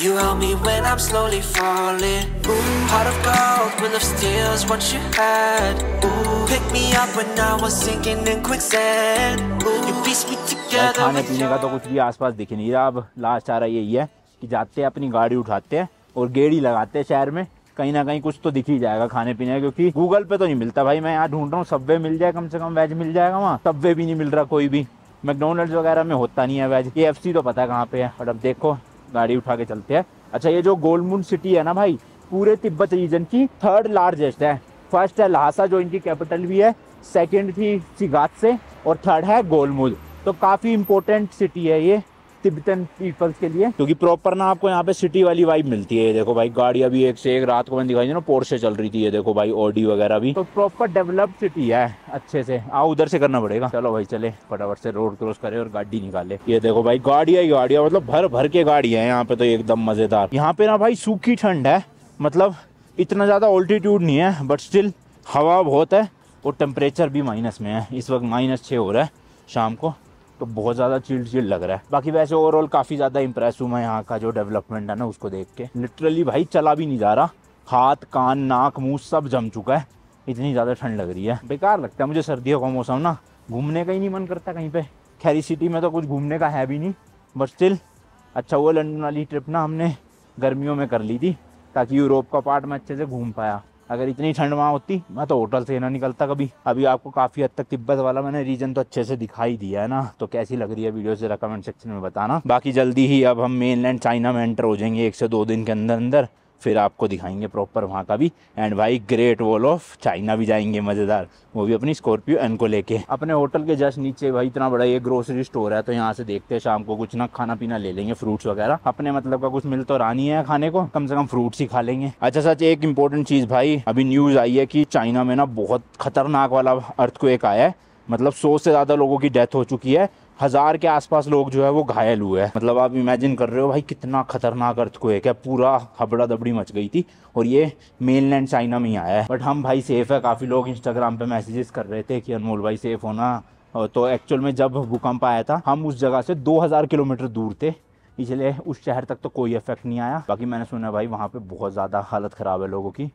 You help me when I'm slowly falling. Ooh, heart of gold, will of steel's what you had. Ooh, pick me up when I was sinking in quicksand. Ooh, you beat me भाई खाने पीने का तो कुछ भी आसपास दिख नहीं रहा अब लास्ट आ रहा यही है कि जाते हैं अपनी गाड़ी उठाते हैं और गेड़ी लगाते हैं शहर में कहीं ना कहीं कुछ तो दिख ही जाएगा खाने पीने का क्योंकि गूगल पे तो नहीं मिलता भाई मैं यहाँ ढूंढ रहा हूँ सब्वे मिल जाए कम से कम वेज मिल जाएगा वहाँ सब्वे भी नहीं मिल रहा कोई भी मैकडोनल्ड्स वगैरह में होता नहीं है वेज के एफ तो पता है कहाँ पे है और अब देखो गाड़ी उठा के चलते हैं अच्छा ये जो गोलमुंड सिटी है ना भाई पूरे तिब्बत रीजन की थर्ड लार्जेस्ट है फर्स्ट है लहासा जो इनकी कैपिटल भी है सेकेंड थी सिगात से और थर्ड है गोलमुंड तो काफ़ी इम्पोर्टेंट सिटी है ये तिब्बतन पीपल्स के लिए क्योंकि प्रॉपर ना आपको यहाँ पे सिटी वाली वाइब मिलती है ये देखो भाई गाड़ियाँ भी एक से एक रात को मैंने दिखाई ना पोर्स से चल रही थी ये देखो भाई ऑडी वगैरह भी तो प्रॉपर डेवलप सिटी है अच्छे से आओ उधर से करना पड़ेगा चलो भाई चले फटाफट से रोड क्रॉस करे और गाड़ी निकाले ये देखो भाई गाड़िया ही गाड़िया मतलब भर भर के गाड़िया है यहाँ पे तो एकदम मजेदार यहाँ पे ना भाई सूखी ठंड है मतलब इतना ज़्यादा ऑल्टीट्यूड नहीं है बट स्टिल हवा बहुत है और टेम्परेचर भी माइनस में है इस वक्त माइनस छः हो रहा है शाम को तो बहुत ज़्यादा चिल्ड चिल लग रहा है बाकी वैसे ओवरऑल काफ़ी ज़्यादा इंप्रेस हूँ मैं यहाँ का जो डेवलपमेंट है ना उसको देख के लिटरली भाई चला भी नहीं जा रहा हाथ कान नाक मुंह सब जम चुका है इतनी ज़्यादा ठंड लग रही है बेकार लगता है मुझे सर्दियों का मौसम ना घूमने का ही नहीं मन करता कहीं पे खैरी सिटी में तो कुछ घूमने का है भी नहीं बट स्टिल अच्छा वो लंडन वाली ट्रिप ना हमने गर्मियों में कर ली थी ताकि यूरोप का पार्ट में अच्छे से घूम पाया अगर इतनी ठंड वहाँ होती मैं तो होटल से ना निकलता कभी अभी आपको काफ़ी हद तक तिब्बत वाला मैंने रीजन तो अच्छे से दिखाई दिया है ना तो कैसी लग रही है वीडियो से कमेंट सेक्शन में बताना बाकी जल्दी ही अब हम मेनलैंड चाइना में एंटर हो जाएंगे एक से दो दिन के अंदर अंदर फिर आपको दिखाएंगे प्रॉपर वहाँ का भी एंड भाई ग्रेट वॉल ऑफ चाइना भी जाएंगे मज़ेदार वो भी अपनी स्कॉर्पियो एन को लेके अपने होटल के जस्ट नीचे भाई इतना बड़ा ये ग्रोसरी स्टोर है तो यहाँ से देखते हैं शाम को कुछ ना खाना पीना ले लेंगे फ्रूट्स वगैरह अपने मतलब का कुछ मिल तो रहा है खाने को कम से कम फ्रूट्स ही खा लेंगे अच्छा सच एक इम्पोर्टेंट चीज़ भाई अभी न्यूज़ आई है कि चाइना में ना बहुत खतरनाक वाला अर्थ को एक आया है मतलब सौ से ज़्यादा लोगों की डेथ हो चुकी है हज़ार के आसपास लोग जो है वो घायल हुए हैं मतलब आप इमेजिन कर रहे हो भाई कितना खतरनाक अर्थ को है पूरा हबड़ा दबड़ी मच गई थी और ये मेन लैंड चाइना में ही आया है बट हम भाई सेफ़ है काफ़ी लोग इंस्टाग्राम पर मैसेजेस कर रहे थे कि अनमोल भाई सेफ़ होना तो एक्चुअल में जब भूकंप आया था हम उस जगह से दो किलोमीटर दूर थे इसलिए उस शहर तक तो कोई इफेक्ट नहीं आया बाकी मैंने सुना भाई वहाँ पे बहुत ज़्यादा हालत ख़राब है लोगों की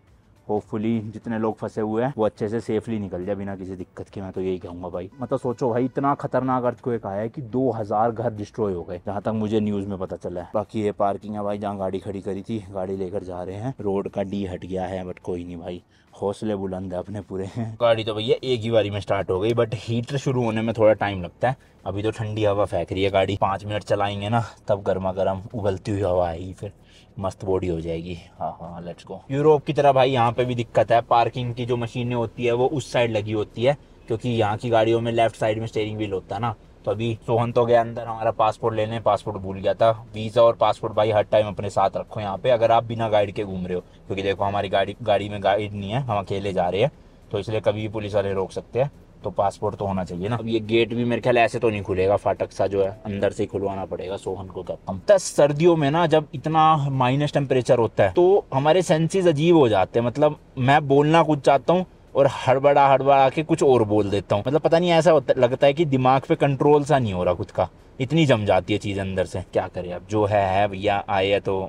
होपफुली जितने लोग फंसे हुए हैं वो अच्छे से सेफली निकल जाए बिना किसी दिक्कत के मैं तो यही कहूंगा भाई मतलब सोचो भाई इतना खतरनाक अर्थ को आया है कि दो हजार घर डिस्ट्रॉय हो गए जहाँ तक मुझे न्यूज में पता चला है बाकी ये पार्किंग है भाई जहाँ गाड़ी खड़ी करी थी गाड़ी लेकर जा रहे हैं रोड का डी हट गया है बट कोई नहीं भाई हौसले बुलंद है अपने पूरे गाड़ी तो भैया एक ही बारी में स्टार्ट हो गई बट हीटर शुरू होने में थोड़ा टाइम लगता है अभी तो ठंडी हवा फेंक रही है गाड़ी पांच मिनट चलाएंगे ना तब गर्मा गर्म उगलती हुई हवा आएगी फिर मस्त बॉडी हो जाएगी हाँ हाँ लेट्स गो यूरोप की तरह भाई यहाँ पे भी दिक्कत है पार्किंग की जो मशीनें होती है वो उस साइड लगी होती है क्योंकि यहाँ की गाड़ियों में लेफ्ट साइड में स्टेयरिंग व्हील होता है ना तो अभी सोहन तो गया अंदर हमारा पासपोर्ट लेने पासपोर्ट भूल गया था वीज़ा और पासपोर्ट भाई हर टाइम अपने साथ रखो यहाँ पे अगर आप बिना गाइड के घूम रहे हो क्योंकि देखो हमारी गाड़ी गाड़ी में गाइड नहीं है हम अकेले जा रहे हैं तो इसलिए कभी भी पुलिस वाले रोक सकते हैं तो पासपोर्ट तो होना चाहिए ना अब ये गेट भी मेरे ख्याल ऐसे तो नहीं खुलेगा फाटक सा जो है अंदर से ही खुलवाना पड़ेगा सोहन को कम तब सर्दियों में ना जब इतना माइनस टेम्परेचर होता है तो हमारे सेंसेस अजीब हो जाते हैं मतलब मैं बोलना कुछ चाहता हूँ और हड़बड़ा हड़बड़ा के कुछ और बोल देता हूँ मतलब पता नहीं ऐसा होता लगता है कि दिमाग पे कंट्रोल सा नहीं हो रहा खुद का इतनी जम जाती है चीज़ अंदर से क्या करें अब जो है भैया आए तो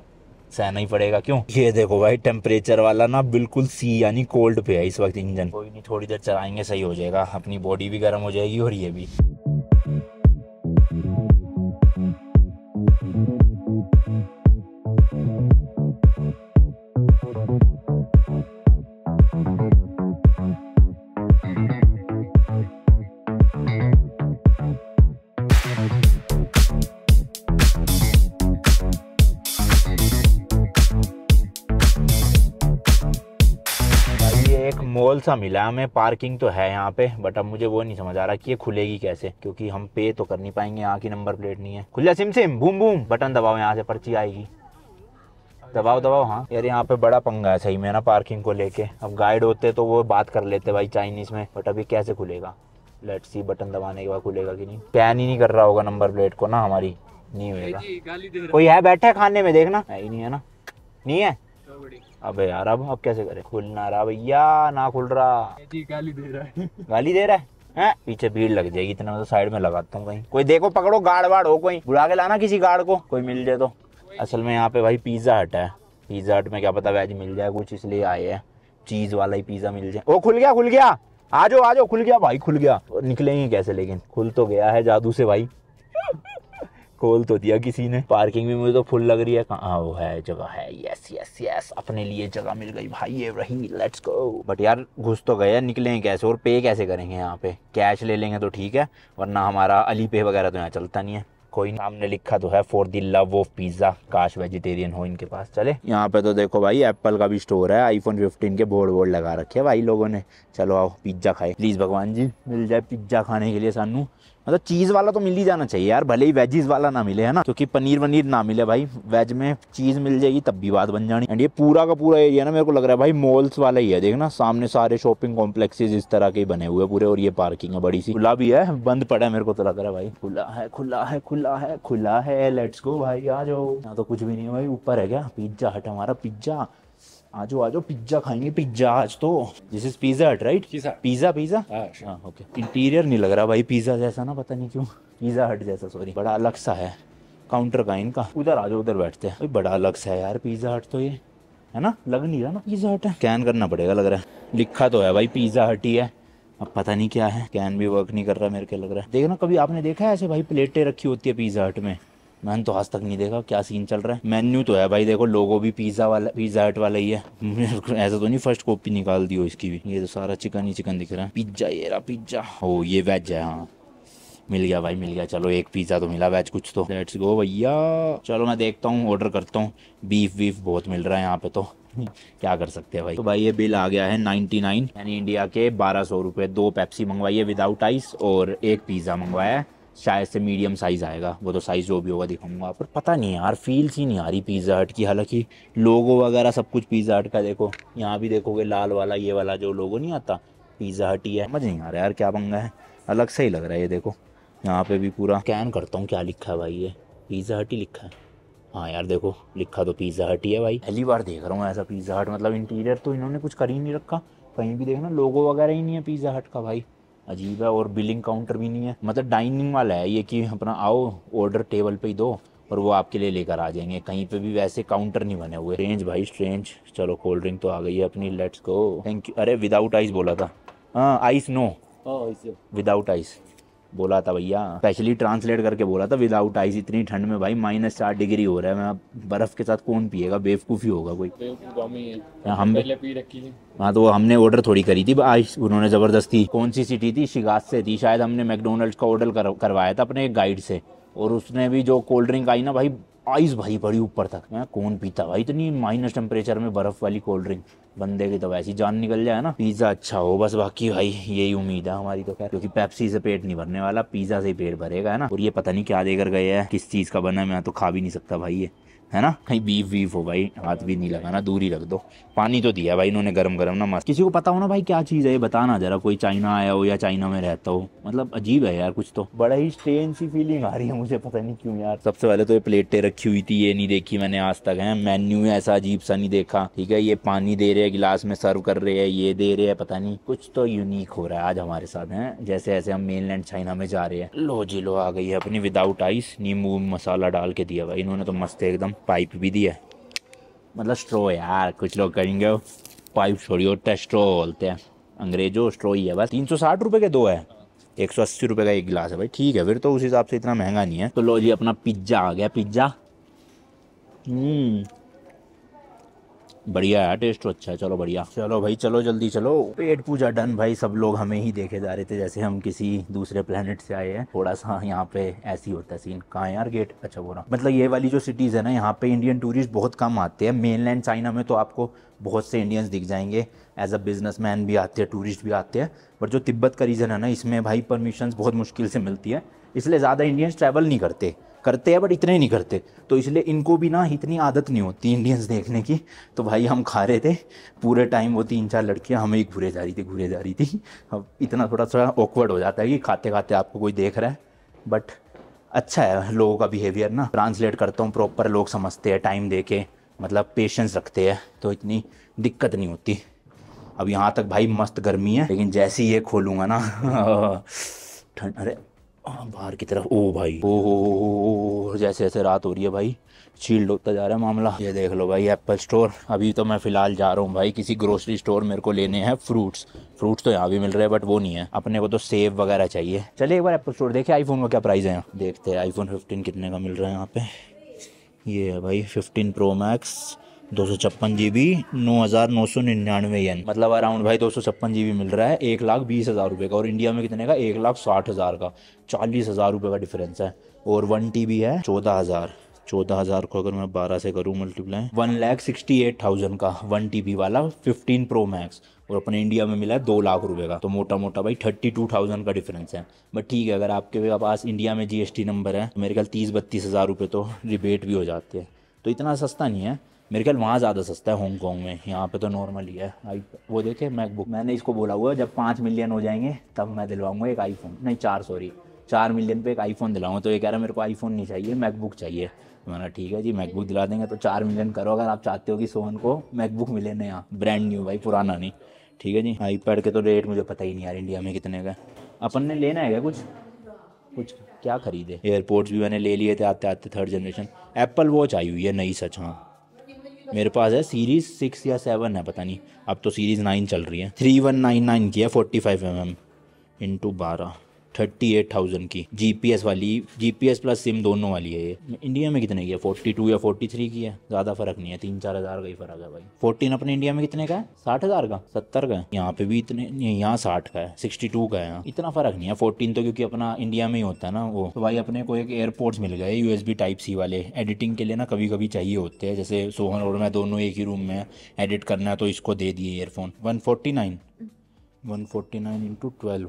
सहना ही पड़ेगा क्यों ये देखो भाई टेम्परेचर वाला ना बिल्कुल सी यानी कोल्ड पे है इस वक्त इंजन कोई नहीं थोड़ी देर चलाएंगे सही हो जाएगा अपनी बॉडी भी गर्म हो जाएगी और ये भी हॉल सा मिला हमें पार्किंग तो है यहाँ पे बट अब मुझे वो नहीं समझ आ रहा कि ये खुलेगी कैसे क्योंकि हम पे तो कर नहीं पाएंगे यहाँ की नंबर प्लेट नहीं है खुल जा सिम सिम बूम बूम बटन दबाओ यहाँ से पर्ची आएगी दबाओ दबाओ हाँ यार यहाँ पे बड़ा पंगा है सही में ना पार्किंग को लेके अब गाइड होते तो वो बात कर लेते भाई चाइनीज़ में बट अभी कैसे खुलेगा लेट सी बटन दबाने के बाद खुलेगा कि नहीं पैन ही नहीं कर रहा होगा नंबर प्लेट को ना हमारी नहीं होगा कोई है बैठा है खाने में देखना है ही नहीं है ना नहीं है अबे यार अब आप कैसे करे खुल ना रहा भैया ना खुल रहा जी गाली दे रहा है गाली दे रहा है हैं पीछे भीड़ लग जाएगी इतना मैं तो साइड में लगाता हूँ कहीं कोई देखो पकड़ो गाड़ वाड़ हो कोई बुला के लाना किसी गाड़ को कोई मिल जाए तो असल में यहाँ पे भाई पिज़्ज़ा हट है पिज़्ज़ा हट में क्या पता वेज मिल जाए कुछ इसलिए आए हैं चीज़ वाला ही पिज़्ज़ा मिल जाए वो खुल गया खुल गया आ जाओ आ जाओ खुल गया भाई खुल गया निकलेंगे कैसे लेकिन खुल तो गया है जादू से भाई खोल तो दिया किसी ने पार्किंग भी मुझे तो फुल लग रही है कहाँ हाँ, वो है जगह है यस यस यस अपने लिए जगह मिल गई भाई ये रही लेट्स गो बट यार घुस तो गए निकलेंगे कैसे और पे कैसे करेंगे यहाँ पे कैश ले लेंगे तो ठीक है वरना हमारा अली पे वगैरह तो यहाँ चलता नहीं है कोई सामने लिखा तो है for the love of pizza काश वेजिटेरियन हो इनके पास चले यहाँ पे तो देखो भाई एप्पल का भी स्टोर है आईफोन 15 के बोर्ड बोर्ड लगा रखे भाई लोगों ने चलो आओ पिज्जा खाए प्लीज भगवान जी मिल जाए पिज्जा खाने के लिए सानू मतलब चीज़ वाला तो मिल ही जाना चाहिए यार भले ही वेजीज वाला ना मिले है ना क्योंकि पनीर वनीर ना मिले भाई वेज में चीज़ मिल जाएगी तब भी बात बन जानी एंड ये पूरा का पूरा एरिया ना मेरे को लग रहा है भाई मॉल्स वाला ही है देखना सामने सारे शॉपिंग कॉम्प्लेक्सेज इस तरह के बने हुए पूरे और ये पार्किंग है बड़ी सी खुला भी है बंद पड़ा है मेरे को तो लग रहा है भाई खुला है खुला है खुला है खुला है लेट्स गो भाई आ जाओ यहाँ तो कुछ भी नहीं है भाई ऊपर है क्या पिज्जा हट हमारा पिज्जा आज आज पिज्जा खाएंगे पिज्जा आज तो this is Pizza Hut right pizza pizza okay interior नहीं लग रहा भाई पिज्जा जैसा ना पता नहीं क्यों पिज्जा हट जैसा सॉरी बड़ा अलग सा है काउंटर का इनका उधर आज उधर बैठते हैं बड़ा अलग सा है यार पिज्जा हट तो ये है ना लग नहीं रहा ना पिज्जा हट है स्कैन करना पड़ेगा लग रहा है लिखा तो है भाई पिज्जा हट ही है अब पता नहीं क्या है कैन भी वर्क नहीं कर रहा मेरे क्या लग रहा है देखना कभी आपने देखा है ऐसे भाई प्लेटें रखी होती है पिज्जा हट में मैंने तो आज तक नहीं देखा क्या सीन चल रहा है मेन्यू तो है भाई देखो लोगो भी पिज़्ज़ा वाला पिज़्ज़ा हट वाला ही है ऐसा तो नहीं फर्स्ट कॉपी निकाल दी हो इसकी भी ये तो सारा चिकन ही चिकन दिख रहा है पिज्जा ये रहा पिज्जा हो ये वेज है हाँ मिल गया भाई मिल गया चलो एक पिज़्ज़ा तो मिला वेज कुछ तो लेट्स गो भैया चलो मैं देखता हूँ ऑर्डर करता हूँ बीफ वीफ बहुत मिल रहा है यहाँ पे तो क्या कर सकते हैं भाई तो भाई ये बिल आ गया है 99 नाइन यानी इंडिया के बारह सौ रुपए दो पेप्सी मंगवाई है विदाउट आइस और एक पिज़्ज़ा मंगवाया है शायद से मीडियम साइज़ आएगा वो तो साइज़ जो भी होगा दिखाऊंगा पर पता नहीं यार फील्स ही नहीं आ रही पिज़्ज़ा हट की हालांकि लोगो वगैरह सब कुछ पिज़्ज़ा हट का देखो यहाँ भी देखोगे लाल वाला ये वाला जो लोगो नहीं आता पिज़्ज़ा हट ही है समझ नहीं आ रहा यार क्या पंगा है अलग सही ही लग रहा है ये देखो यहाँ पर भी पूरा स्कैन करता हूँ क्या लिखा है भाई ये पिज़्ज़ा हट ही लिखा है हाँ यार देखो लिखा तो पिज़्ज़ा हट ही है भाई पहली बार देख रहा हूँ ऐसा पिज़्ज़ा हट मतलब इंटीरियर तो इन्होंने कुछ कर ही नहीं रखा कहीं भी देखना लोगो वगैरह ही नहीं है पिज़्ज़ा हट का भाई अजीब है और बिलिंग काउंटर भी नहीं है मतलब डाइनिंग वाला है ये कि अपना आओ ऑर्डर टेबल पे ही दो और वो आपके लिए लेकर आ जाएंगे कहीं पे भी वैसे काउंटर नहीं बने हुए स्ट्रेंज भाई स्ट्रेंज चलो कोल्ड ड्रिंक तो आ गई है अपनी लेट्स गो थैंक यू अरे विदाउट आइस बोला था हाँ आइस नो विदाउट आइस बोला था भैया स्पेशली ट्रांसलेट करके बोला था विदाउट आइस इतनी ठंड में भाई माइनस चार डिग्री हो रहा है मैं बर्फ के साथ कौन पिएगा बेवकूफ़ी होगा कोई है। हाँ, हम पहले पी रखी है हाँ तो हमने ऑर्डर थोड़ी करी थी आइस उन्होंने ज़बरदस्ती कौन सी सिटी थी शिगात से थी शायद हमने मैकडोनल्ड का ऑर्डर करवाया था अपने एक गाइड से और उसने भी जो कोल्ड ड्रिंक आई ना भाई आइस भाई पड़ी ऊपर तक मैं कौन पीता भाई इतनी माइनस टेम्परेचर में बर्फ वाली कोल्ड ड्रिंक बंदे की तो वैसी जान निकल जाए ना पिज्जा अच्छा हो बस बाकी भाई यही उम्मीद है हमारी तो खैर क्योंकि पेप्सी से पेट नहीं भरने वाला पिज्जा से पेट भरेगा है ना और ये पता नहीं क्या देकर गए है किस चीज का बना मैं तो खा भी नहीं सकता भाई ये है ना कहीं बीफ वीफ हो भाई हाथ भी नहीं लगाना दूर ही रख दो पानी तो दिया भाई इन्होंने गरम गरम ना मस्त किसी को पता हो ना भाई क्या चीज़ है ये बताना जरा कोई चाइना आया हो या चाइना में रहता हो मतलब अजीब है यार कुछ तो बड़ा ही स्ट्रेन सी फीलिंग आ रही है मुझे पता नहीं क्यों यार सबसे पहले तो ये प्लेटें रखी हुई थी ये नहीं देखी मैंने आज तक है मेन्यू ऐसा अजीब सा नहीं देखा ठीक है ये पानी दे रहे है गिलास में सर्व कर रहे है ये दे रहे हैं पता नहीं कुछ तो यूनिक हो रहा है आज हमारे साथ है जैसे ऐसे हम मेन लैंड चाइना में जा रहे हैं लो जी लो आ गई है अपनी विदाउट आइस नींबू मसाला डाल के दिया भाई इन्होंने तो मस्त एकदम पाइप भी दिया मतलब स्ट्रो यार कुछ लोग कहेंगे पाइप छोड़ी होता है स्ट्रो बोलते हैं अंग्रेजों स्ट्रो ही है बस तीन सौ साठ रुपये के दो है एक सौ अस्सी रुपये का एक गिलास है भाई ठीक है फिर तो उस हिसाब से इतना महंगा नहीं है तो लो जी अपना पिज्ज़ा आ गया पिज्ज़ा हम्म। बढ़िया है टेस्ट तो अच्छा है चलो बढ़िया चलो भाई चलो जल्दी चलो पेट पूजा डन भाई सब लोग हमें ही देखे जा रहे थे जैसे हम किसी दूसरे प्लानट से आए हैं थोड़ा सा यहाँ पे ऐसी होता है सीन कहाँ यार गेट अच्छा बोल रहा मतलब ये वाली जो सिटीज़ है ना यहाँ पे इंडियन टूरिस्ट बहुत कम आते हैं मेनलैंड चाइना में तो आपको बहुत से इंडियंस दिख जाएंगे एज अ बिजनेस भी आते हैं टूरिस्ट भी आते हैं पर जो तिब्बत का रीज़न है ना इसमें भाई परमिशन बहुत मुश्किल से मिलती है इसलिए ज़्यादा इंडियंस ट्रैवल नहीं करते करते हैं बट इतने नहीं करते तो इसलिए इनको भी ना इतनी आदत नहीं होती इंडियंस देखने की तो भाई हम खा रहे थे पूरे टाइम वो तीन चार लड़कियां हमें ही घूरे जा रही थी घूरे जा रही थी अब इतना थोड़ा सा ऑकवर्ड हो जाता है कि खाते खाते आपको कोई देख रहा है बट अच्छा है लोगों का बिहेवियर ना ट्रांसलेट करता हूँ प्रॉपर लोग समझते हैं टाइम दे के मतलब पेशेंस रखते हैं तो इतनी दिक्कत नहीं होती अब यहाँ तक भाई मस्त गर्मी है लेकिन जैसे ही ये खोलूँगा ना ठंड अरे बाहर की तरफ ओ भाई ओ, जैसे जैसे रात हो रही है भाई शील्ड होता जा रहा है मामला ये देख लो भाई एप्पल स्टोर अभी तो मैं फ़िलहाल जा रहा हूँ भाई किसी ग्रोसरी स्टोर मेरे को लेने हैं फ्रूट्स फ्रूट्स तो यहाँ भी मिल रहे हैं बट वो नहीं है अपने को तो सेब वगैरह चाहिए चलिए एक बार एप्पल स्टोर देखे आईफोन का क्या प्राइस है देखते हैं आईफोन फिफ्टीन कितने का मिल रहा है यहाँ पे ये है भाई फिफ्टीन प्रो मैक्स दो सौ छप्पन जी बी नौ हज़ार नौ सौ निन्यानवे मतलब अराउंड भाई दो सौ छप्पन जी बी मिल रहा है एक लाख बीस हज़ार रुपये का और इंडिया में कितने का एक लाख साठ हज़ार का चालीस हज़ार रुपये का डिफरेंस है और वन टी बी है चौदह हज़ार चौदह हज़ार को अगर मैं बारह से करूँ multiply one lakh sixty eight thousand का वन टी बी वाला फिफ्टीन प्रो मैक्स और अपने इंडिया में मिला है दो लाख रुपए का तो मोटा मोटा भाई थर्टी टू थाउजेंड का डिफरेंस है बट ठीक है अगर आपके पास इंडिया में जीएसटी नंबर है तो मेरे ख्याल तीस बत्तीस हज़ार रुपये तो रिबेट भी हो जाते हैं तो इतना सस्ता नहीं है मेरे ख्याल वहाँ ज़्यादा सस्ता है हॉन्गकॉन्ग में यहाँ पे तो नॉर्मल ही है आई वो देखे मैकबुक मैंने इसको बोला हुआ जब पाँच मिलियन हो जाएंगे तब मैं दिलवाऊंगा एक आईफोन नहीं चार सॉरी चार मिलियन पे एक आईफोन दिलाऊंगा तो ये कह रहा है मेरे को आईफोन नहीं चाहिए मैकबुक चाहिए तो मैंने ठीक है जी मैकबुक दिला देंगे तो चार मिलियन करो अगर आप चाहते हो कि सोहन को मैकबुक मिले यहाँ ब्रांड न्यू भाई पुराना नहीं ठीक है जी पैड के तो रेट मुझे पता ही नहीं यार इंडिया में कितने का अपन ने लेना है क्या कुछ कुछ क्या खरीदे एयरपोर्ट्स भी मैंने ले लिए थे आते आते थर्ड जनरेशन एप्पल वॉच आई हुई है नई सच हाँ मेरे पास है सीरीज़ सिक्स या सेवन है पता नहीं अब तो सीरीज़ नाइन चल रही है थ्री वन नाइन नाइन की है forty five M M into बारह थर्टी एट थाउजेंड की जीपीएस वाली जीपीएस प्लस सिम दोनों वाली है ये इंडिया में कितने की है फोर्टी टू या फोर्टी थ्री की है ज़्यादा फर्क नहीं है तीन चार हज़ार का ही फर्क है भाई फोर्टीन अपने इंडिया में कितने का है साठ हज़ार का सत्तर का है यहाँ पे भी इतने यहाँ साठ का है सिक्सटी टू का है यहाँ इतना फ़र्क नहीं है फोर्टीन तो क्योंकि अपना इंडिया में ही होता है ना वो तो भाई अपने को एक एयरपोर्ट्स मिल गए यूएसबी टाइप सी वाले एडिटिंग के लिए ना कभी कभी चाहिए होते हैं जैसे सोहन और मैं दोनों एक ही रूम में एडिट करना है तो इसको दे दिए earphone one forty nine one forty nine into twelve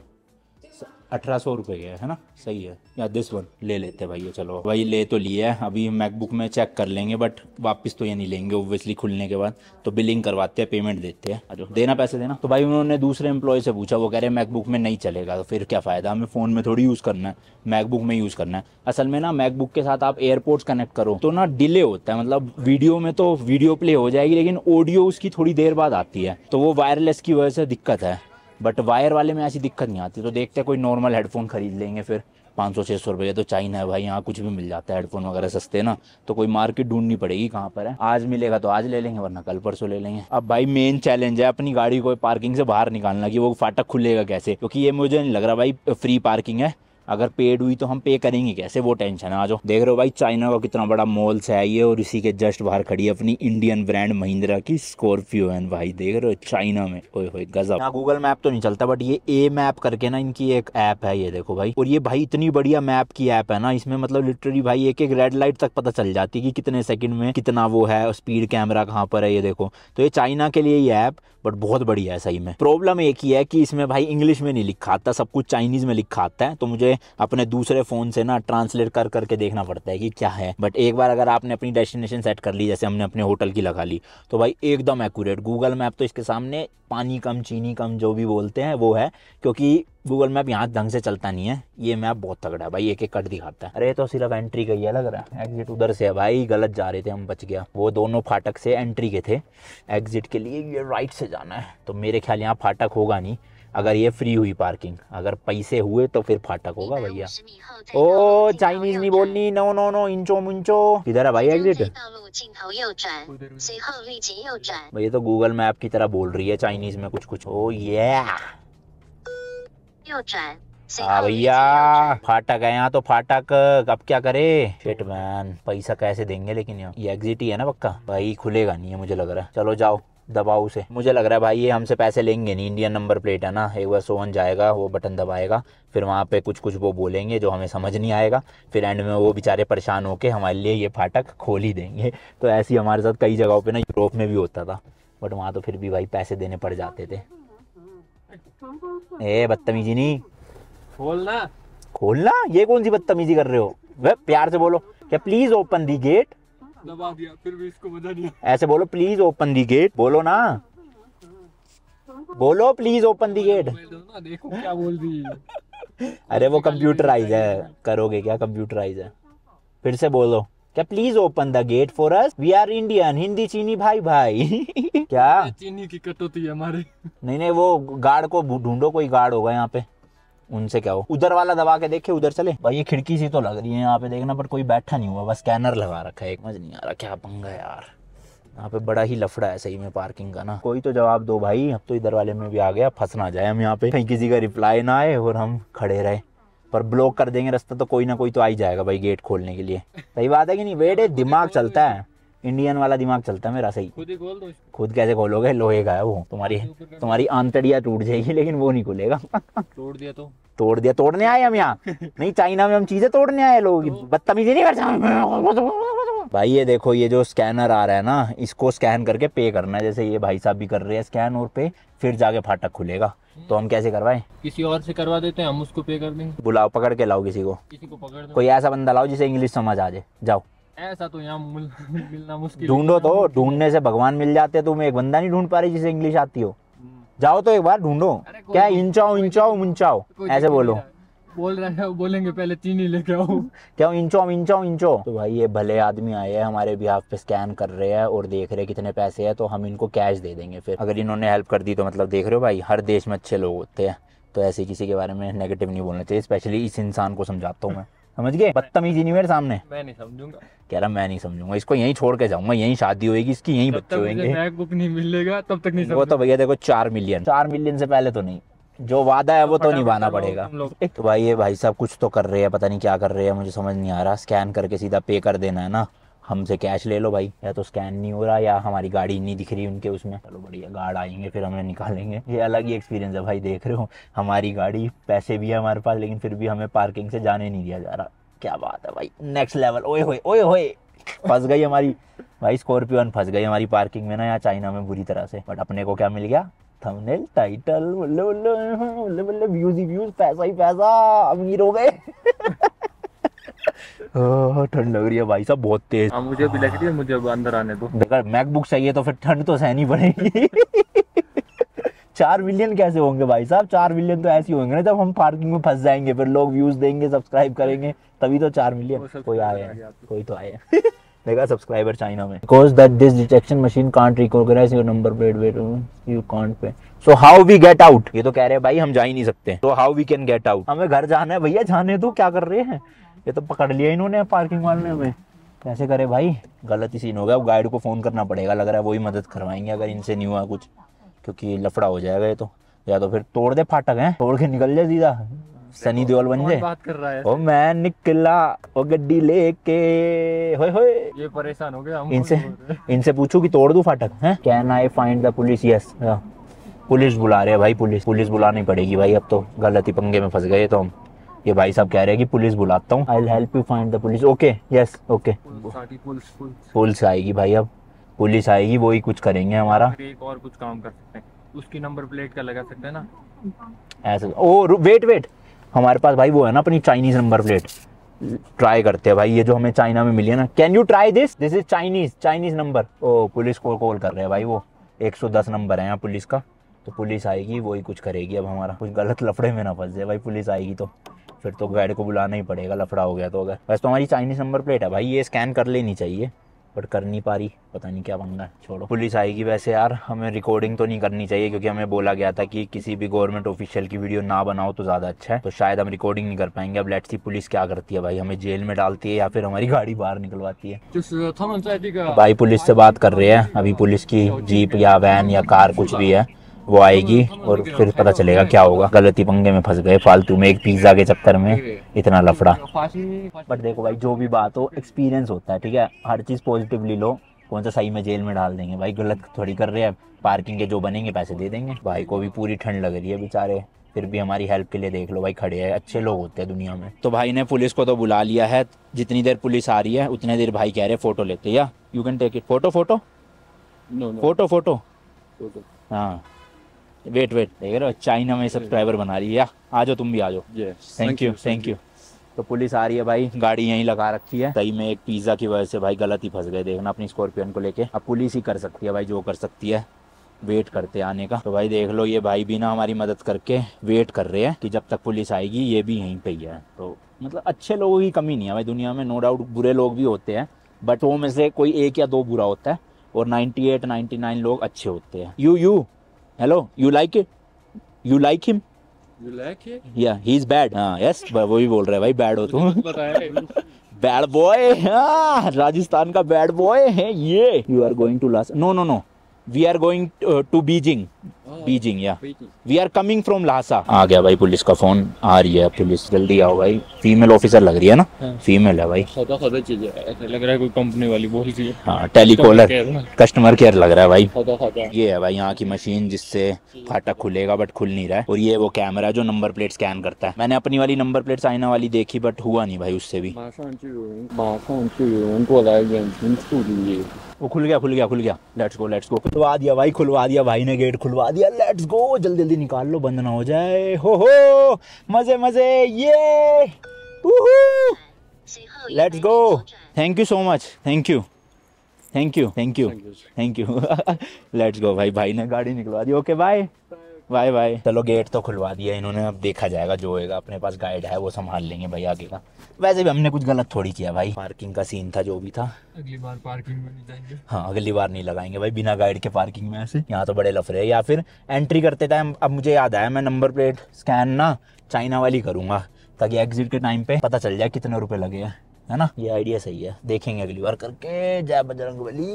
अठारह सौ रुपये है ना सही है या दिस वन ले लेते भाई ये चलो भाई ले तो लिया है अभी मैकबुक में चेक कर लेंगे बट वापस तो ये नहीं लेंगे ओब्वियसली खुलने के बाद तो बिलिंग करवाते हैं पेमेंट देते हैं जो देना पैसे देना तो भाई उन्होंने दूसरे एम्प्लॉय से पूछा वो कह रहे हैं मैकबुक में नहीं चलेगा तो फिर क्या फ़ायदा हमें फ़ोन में थोड़ी यूज़ करना है मैकबुक में यूज़ करना है असल में ना मैकबुक के साथ आप एयरपोर्ट्स कनेक्ट करो तो ना डिले होता है मतलब वीडियो में तो वीडियो प्ले हो जाएगी लेकिन ऑडियो उसकी थोड़ी देर बाद आती है तो वो वायरलेस की वजह से दिक्कत है बट वायर वाले में ऐसी दिक्कत नहीं आती तो देखते हैं कोई नॉर्मल हेडफोन खरीद लेंगे फिर पाँच सौ छः सौ रुपये तो चाइना है भाई यहाँ कुछ भी मिल जाता है हेडफोन वगैरह सस्ते ना तो कोई मार्केट ढूंढनी पड़ेगी कहाँ पर है आज मिलेगा तो आज ले लेंगे वरना कल परसों ले लेंगे अब भाई मेन चैलेंज है अपनी गाड़ी को पार्किंग से बाहर निकालना कि वो फाटक खुलेगा कैसे क्योंकि ये मुझे नहीं लग रहा भाई फ्री पार्किंग है अगर पेड हुई तो हम पे करेंगे कैसे वो टेंशन है आ जाओ देख रहे हो भाई चाइना का कितना बड़ा मॉल्स है ये और इसी के जस्ट बाहर खड़ी है अपनी इंडियन ब्रांड महिंद्रा की स्कॉर्पियो है भाई देख रहे हो चाइना में ओए होए गजब यहाँ गूगल मैप तो नहीं चलता बट ये ए मैप करके ना इनकी एक ऐप है ये देखो भाई और ये भाई इतनी बढ़िया मैप की ऐप है ना इसमें मतलब लिटरली भाई एक एक रेड लाइट तक पता चल जाती है कि कितने सेकंड में कितना वो है स्पीड कैमरा कहाँ पर है ये देखो तो ये चाइना के लिए ये ऐप बट बहुत बढ़िया है सही में प्रॉब्लम एक ही है कि इसमें भाई इंग्लिश में नहीं लिखा आता सब कुछ चाइनीज में लिखा आता है तो मुझे अपने दूसरे फ़ोन से ना ट्रांसलेट कर करके देखना पड़ता है कि क्या है बट एक बार अगर आपने अपनी डेस्टिनेशन सेट कर ली जैसे हमने अपने होटल की लगा ली तो भाई एकदम एक्यूरेट गूगल मैप तो इसके सामने पानी कम चीनी कम जो भी बोलते हैं वो है क्योंकि गूगल मैप यहाँ ढंग से चलता नहीं है ये मैप बहुत तगड़ा है भाई एक एक कट दिखाता है अरे तो सिर्फ एंट्री ही है लग रहा है एग्जिट उधर से है भाई गलत जा रहे थे हम बच गया वो दोनों फाटक से एंट्री के थे एग्जिट के लिए ये राइट से जाना है तो मेरे ख्याल यहाँ फाटक होगा नहीं अगर ये फ्री हुई पार्किंग अगर पैसे हुए तो फिर फाटक होगा भैया ओ चाइनीज नहीं बोलनी नो नो नो इंचो मुंचो किधर है भाई एग्जिट भैया तो गूगल मैप तो की तरह बोल रही है चाइनीज में कुछ कुछ ओ ये हाँ भैया फाटक है यहाँ तो फाटक अब क्या करे शिट मैन पैसा कैसे देंगे लेकिन यहाँ ये एग्जिट ही है ना पक्का भाई खुलेगा नहीं है मुझे लग रहा है चलो जाओ दबाओ उसे मुझे लग रहा है भाई ये हमसे पैसे लेंगे नहीं इंडियन नंबर प्लेट है ना एक बार सोहन जाएगा वो बटन दबाएगा फिर वहाँ पे कुछ कुछ वो बोलेंगे जो हमें समझ नहीं आएगा फिर एंड में वो बेचारे परेशान होकर हमारे लिए ये फाटक खोल ही देंगे तो ऐसी हमारे साथ कई जगहों पर ना यूरोप में भी होता था बट वहाँ तो फिर भी भाई पैसे देने पड़ जाते थे ए बदतमीजी नहीं खोलना खोलना ये कौन सी बदतमीजी कर रहे हो वे प्यार से बोलो क्या प्लीज़ ओपन दी गेट दबा दिया फिर भी इसको मजा नहीं ऐसे बोलो प्लीज ओपन दी गेट बोलो ना बोलो प्लीज ओपन दी गेट देखो क्या बोल दी अरे वो कंप्यूटराइज है करोगे क्या कंप्यूटराइज है फिर से बोलो क्या please open the gate for us we are Indian Hindi चीनी भाई भाई क्या चीनी की कटौती है हमारे नहीं नहीं वो गार्ड को ढूंढो कोई गार्ड होगा यहाँ पे उनसे क्या हो उधर वाला दबा के देखे उधर चले भाई ये खिड़की सी तो लग रही है यहाँ पे देखना पर कोई बैठा नहीं हुआ बस स्कैनर लगा रखा है मज नहीं आ रहा क्या पंगा यार यहाँ पे बड़ा ही लफड़ा है सही में पार्किंग का ना कोई तो जवाब दो भाई अब तो इधर वाले में भी आ गया फंस ना जाए हम यहाँ पे कहीं किसी का रिप्लाई ना आए और हम खड़े रहे पर ब्लॉक कर देंगे रास्ता तो कोई ना कोई तो आ ही जाएगा भाई गेट खोलने के लिए सही बात है कि नहीं बेटे दिमाग चलता है इंडियन वाला दिमाग चलता है मेरा सही खुद ही खोल दो खुद कैसे खोलोगे लोहे का है वो हाँ, तुम्हारी तुम्हारी आंतड़िया टूट जाएगी लेकिन वो नहीं खुलेगा तोड़ दिया तो तोड़ दिया तोड़ने आए हम यहाँ नहीं चाइना में हम चीजें तोड़ने आए लोग तो- बदतमीजी नहीं करते भाई ये देखो ये जो स्कैनर आ रहा है ना इसको स्कैन करके पे करना है जैसे ये भाई साहब भी कर रहे हैं स्कैन और पे फिर जाके फाटक खुलेगा हम्म। तो हम कैसे करवाएं किसी और से करवा देते हैं हम उसको पे कर देंगे बुलाओ पकड़ के लाओ किसी को किसी को पकड़ कोई ऐसा बंदा लाओ जिसे इंग्लिश समझ आ जाए जाओ ऐसा तो यहाँ मिलना मुश्किल ढूंढो तो ढूंढने से भगवान मिल जाते हैं तुम एक बंदा नहीं ढूंढ पा रही जिसे इंग्लिश आती हो हम्म। जाओ तो एक बार ढूंढो क्या इंचाओ इंचाओ मुंचाओ ऐसे बोलो बोल रहे हैं बोलेंगे पहले चीनी लेके आओ क्या इंचो इंचो इंचो तो भाई ये भले आदमी आए हैं हमारे बिहाफ पे स्कैन कर रहे हैं और देख रहे हैं कितने पैसे हैं तो हम इनको कैश दे देंगे फिर अगर इन्होंने हेल्प कर दी तो मतलब देख रहे हो भाई हर देश में अच्छे लोग होते हैं तो ऐसे किसी के बारे में नेगेटिव नहीं बोलना चाहिए स्पेशली इस इंसान को समझाता हूँ मैं समझ गए बदतमीजी नहीं मेरे सामने मैं नहीं समझूंगा कह रहा मैं नहीं समझूंगा इसको यहीं छोड़ के जाऊंगा यहीं शादी होगी इसकी यहीं बच्चे होंगे नहीं मिलेगा तब तक नहीं वो तो भैया देखो चार मिलियन चार मिलियन से पहले तो नहीं जो वादा है वो तो निभाना पड़ेगा तो भाई ये भाई साहब कुछ तो कर रहे हैं पता नहीं क्या कर रहे हैं मुझे समझ नहीं आ रहा स्कैन करके सीधा पे कर देना है ना हमसे कैश ले लो भाई या तो स्कैन नहीं हो रहा या हमारी गाड़ी नहीं दिख रही उनके उसमें चलो बढ़िया गार्ड आएंगे फिर हमें निकालेंगे ये अलग ही एक्सपीरियंस है भाई देख रहे हो हमारी गाड़ी पैसे भी है हमारे पास लेकिन फिर भी हमें पार्किंग से जाने नहीं दिया जा रहा क्या बात है भाई नेक्स्ट लेवल ओए होए ओए होए फंस गई हमारी भाई स्कॉर्पियो फंस गई हमारी पार्किंग में ना यहाँ चाइना में बुरी तरह से बट अपने को क्या मिल गया थंबनेल टाइटल बोले बोले बोले बोले व्यूज ही व्यूज पैसा ही पैसा अमीर हो गए ठंड लग रही है भाई साहब बहुत तेज आ, हाँ, मुझे भी लग रही है मुझे अंदर आने दो देखा मैकबुक चाहिए तो फिर ठंड तो सहनी पड़ेगी चार मिलियन कैसे होंगे भाई साहब चार मिलियन तो ऐसे होंगे ना जब हम पार्किंग में फंस जाएंगे फिर लोग व्यूज देंगे सब्सक्राइब करेंगे तभी तो चार मिलियन कोई आए हैं कोई तो आए देखा सब्सक्राइबर चाइना में because that this detection machine can't recognise your number plate wait you can't pay so how we get out ये तो कह रहे हैं भाई हम जा ही नहीं सकते तो how we can get out हमें घर जाना है भैया जाने दो क्या कर रहे हैं ये तो पकड़ लिया इन्होंने पार्किंग वाले ने हमें कैसे करे भाई गलत ही सीन हो गया अब गाइड को फ़ोन करना पड़ेगा लग रहा है वही मदद करवाएंगे अगर इनसे नहीं हुआ कुछ क्योंकि लफड़ा हो जाएगा ये तो या तो फिर तोड़ दे फाटक है तोड़ के निकल जाए सीधा सनी देओल बन जाए बात कर रहा है ओ मैं निकला ओ गड्डी लेके होए होए ये परेशान हो गया इनसे इनसे पूछू कि तोड़ दूं फाटक हैं can I find the police yes police बुला रहे हैं भाई पुलिस पुलिस बुलानी पड़ेगी भाई अब तो गलती पंगे में फंस गए तो हम ये भाई साहब कह रहे हैं कि पुलिस बुलाता हूँ I help you find the police okay yes okay police आएगी भाई अब पुलिस आएगी वो ही कुछ करेंगे हमारा एक और कुछ काम कर सकते हैं उसकी नंबर प्लेट का लगा सकते हैं ना ऐसा ओ वेट वेट हमारे पास भाई वो है ना अपनी चाइनीज नंबर प्लेट ट्राई करते हैं भाई ये जो हमें चाइना में मिली है ना can you try this this is Chinese Chinese number ओ पुलिस को कॉल कर रहे हैं भाई वो 110 नंबर है यहाँ पुलिस का तो पुलिस आएगी वही कुछ करेगी अब हमारा कुछ गलत लफड़े में ना फंस जाए भाई पुलिस आएगी तो फिर तो गाइड को बुलाना ही पड़ेगा लफड़ा हो गया तो अगर वैसे तो हमारी चाइनीज नंबर प्लेट है भाई ये स्कैन कर लेनी चाहिए बट कर नहीं पा रही पता नहीं क्या रहा है छोड़ो पुलिस आएगी वैसे यार हमें रिकॉर्डिंग तो नहीं करनी चाहिए क्योंकि हमें बोला गया था कि किसी भी गवर्नमेंट ऑफिशियल की वीडियो ना बनाओ तो ज़्यादा अच्छा है तो शायद हम रिकॉर्डिंग नहीं कर पाएंगे अब लेट्स सी पुलिस क्या करती है भाई हमें जेल में डालती है या फिर हमारी गाड़ी बाहर निकलवाती है भाई पुलिस से बात कर रहे हैं अभी पुलिस की जीप या वैन या कार कुछ भी है वो आएगी और फिर पता चलेगा क्या होगा गलती पंगे में फंस गए फालतू में एक पिज्ज़ा के चक्कर में इतना लफड़ा बट देखो भाई जो भी बात हो एक्सपीरियंस होता है ठीक है हर चीज़ पॉजिटिवली लो कौन सा सही में जेल में डाल देंगे भाई गलत थोड़ी कर रहे हैं पार्किंग के जो बनेंगे पैसे दे देंगे भाई को भी पूरी ठंड लग रही है बेचारे फिर भी हमारी हेल्प के लिए देख लो भाई खड़े हैं अच्छे लोग होते हैं दुनिया में तो भाई ने पुलिस को तो बुला लिया है जितनी देर पुलिस आ रही है उतने देर भाई कह रहे हैं फोटो लेते या you can take it photo photo photo photo हाँ वेट वेट देख रहे हो चाइना में सब्सक्राइबर बना रही है आ जाओ तुम भी आ जाओ थैंक यू थैंक यू तो पुलिस आ रही है भाई गाड़ी यहीं लगा रखी है कहीं में एक पिज्जा की वजह से भाई गलत ही फंस गए देखना अपनी स्कॉर्पियन को लेके अब पुलिस ही कर सकती है भाई जो कर सकती है वेट करते आने का तो भाई देख लो ये भाई भी ना हमारी मदद करके वेट कर रहे हैं कि जब तक पुलिस आएगी ये भी यहीं पे ही है तो मतलब अच्छे लोगों की कमी नहीं है भाई दुनिया में नो डाउट बुरे लोग भी होते हैं बट वो में से कोई एक या दो बुरा होता है और नाइनटी नाइन लोग अच्छे होते हैं you you hello you like it you like him you like him या ही इज बैड हां यस वो भी बोल रहा है भाई बैड हो तुम बैड बॉय हां राजस्थान का बैड बॉय है ये you are going to Lhasa no no no we are going to Beijing Beijing या we are coming from Lhasa आ गया भाई पुलिस का फोन आ रही है पुलिस जल्दी आओ भाई फीमेल ऑफिसर लग रही है ना हाँ। फीमेल है भाई खदा खदा चीज है लग रहा है कोई कंपनी वाली बोल रही है हाँ टेलीकॉलर कस्टमर केयर लग रहा है भाई खदा खदा ये है भाई यहाँ की मशीन जिससे फाटक खुलेगा बट खुल नहीं रहा है और ये वो कैमरा जो नंबर प्लेट स्कैन करता है मैंने अपनी वाली नंबर प्लेट आईना वाली देखी बट हुआ नहीं भाई उससे भी वो खुल गया खुल गया खुल गया लेट्स गो लेट्स गो खुलवा दिया भाई खुलवा दिया भाई ने गेट खुलवा दिया लेट्स गो जल्दी जल्दी निकाल लो बंद ना हो जाए हो हो मज़े मज़े ये let's go thank you so much thank you thank you thank you thank you let's go भाई भाई ने गाड़ी निकलवा दी ओके बाय बाय बाय चलो गेट तो खुलवा दिया इन्होंने अब देखा जाएगा जो होगा अपने पास गाइड है वो संभाल लेंगे भाई आगे का वैसे भी हमने कुछ गलत थोड़ी किया भाई पार्किंग का सीन था जो भी था अगली बार पार्किंग में नहीं जाएंगे हाँ अगली बार नहीं लगाएंगे भाई बिना गाइड के पार्किंग में ऐसे यहाँ तो बड़े लफड़े या फिर एंट्री करते टाइम अब मुझे याद आया मैं नंबर प्लेट स्कैन ना चाइना वाली करूंगा ताकि एग्जिट के टाइम पे पता चल जाए कितने रुपए लगे हैं है ना ये आइडिया सही है देखेंगे अगली बार करके जय बजरंग बली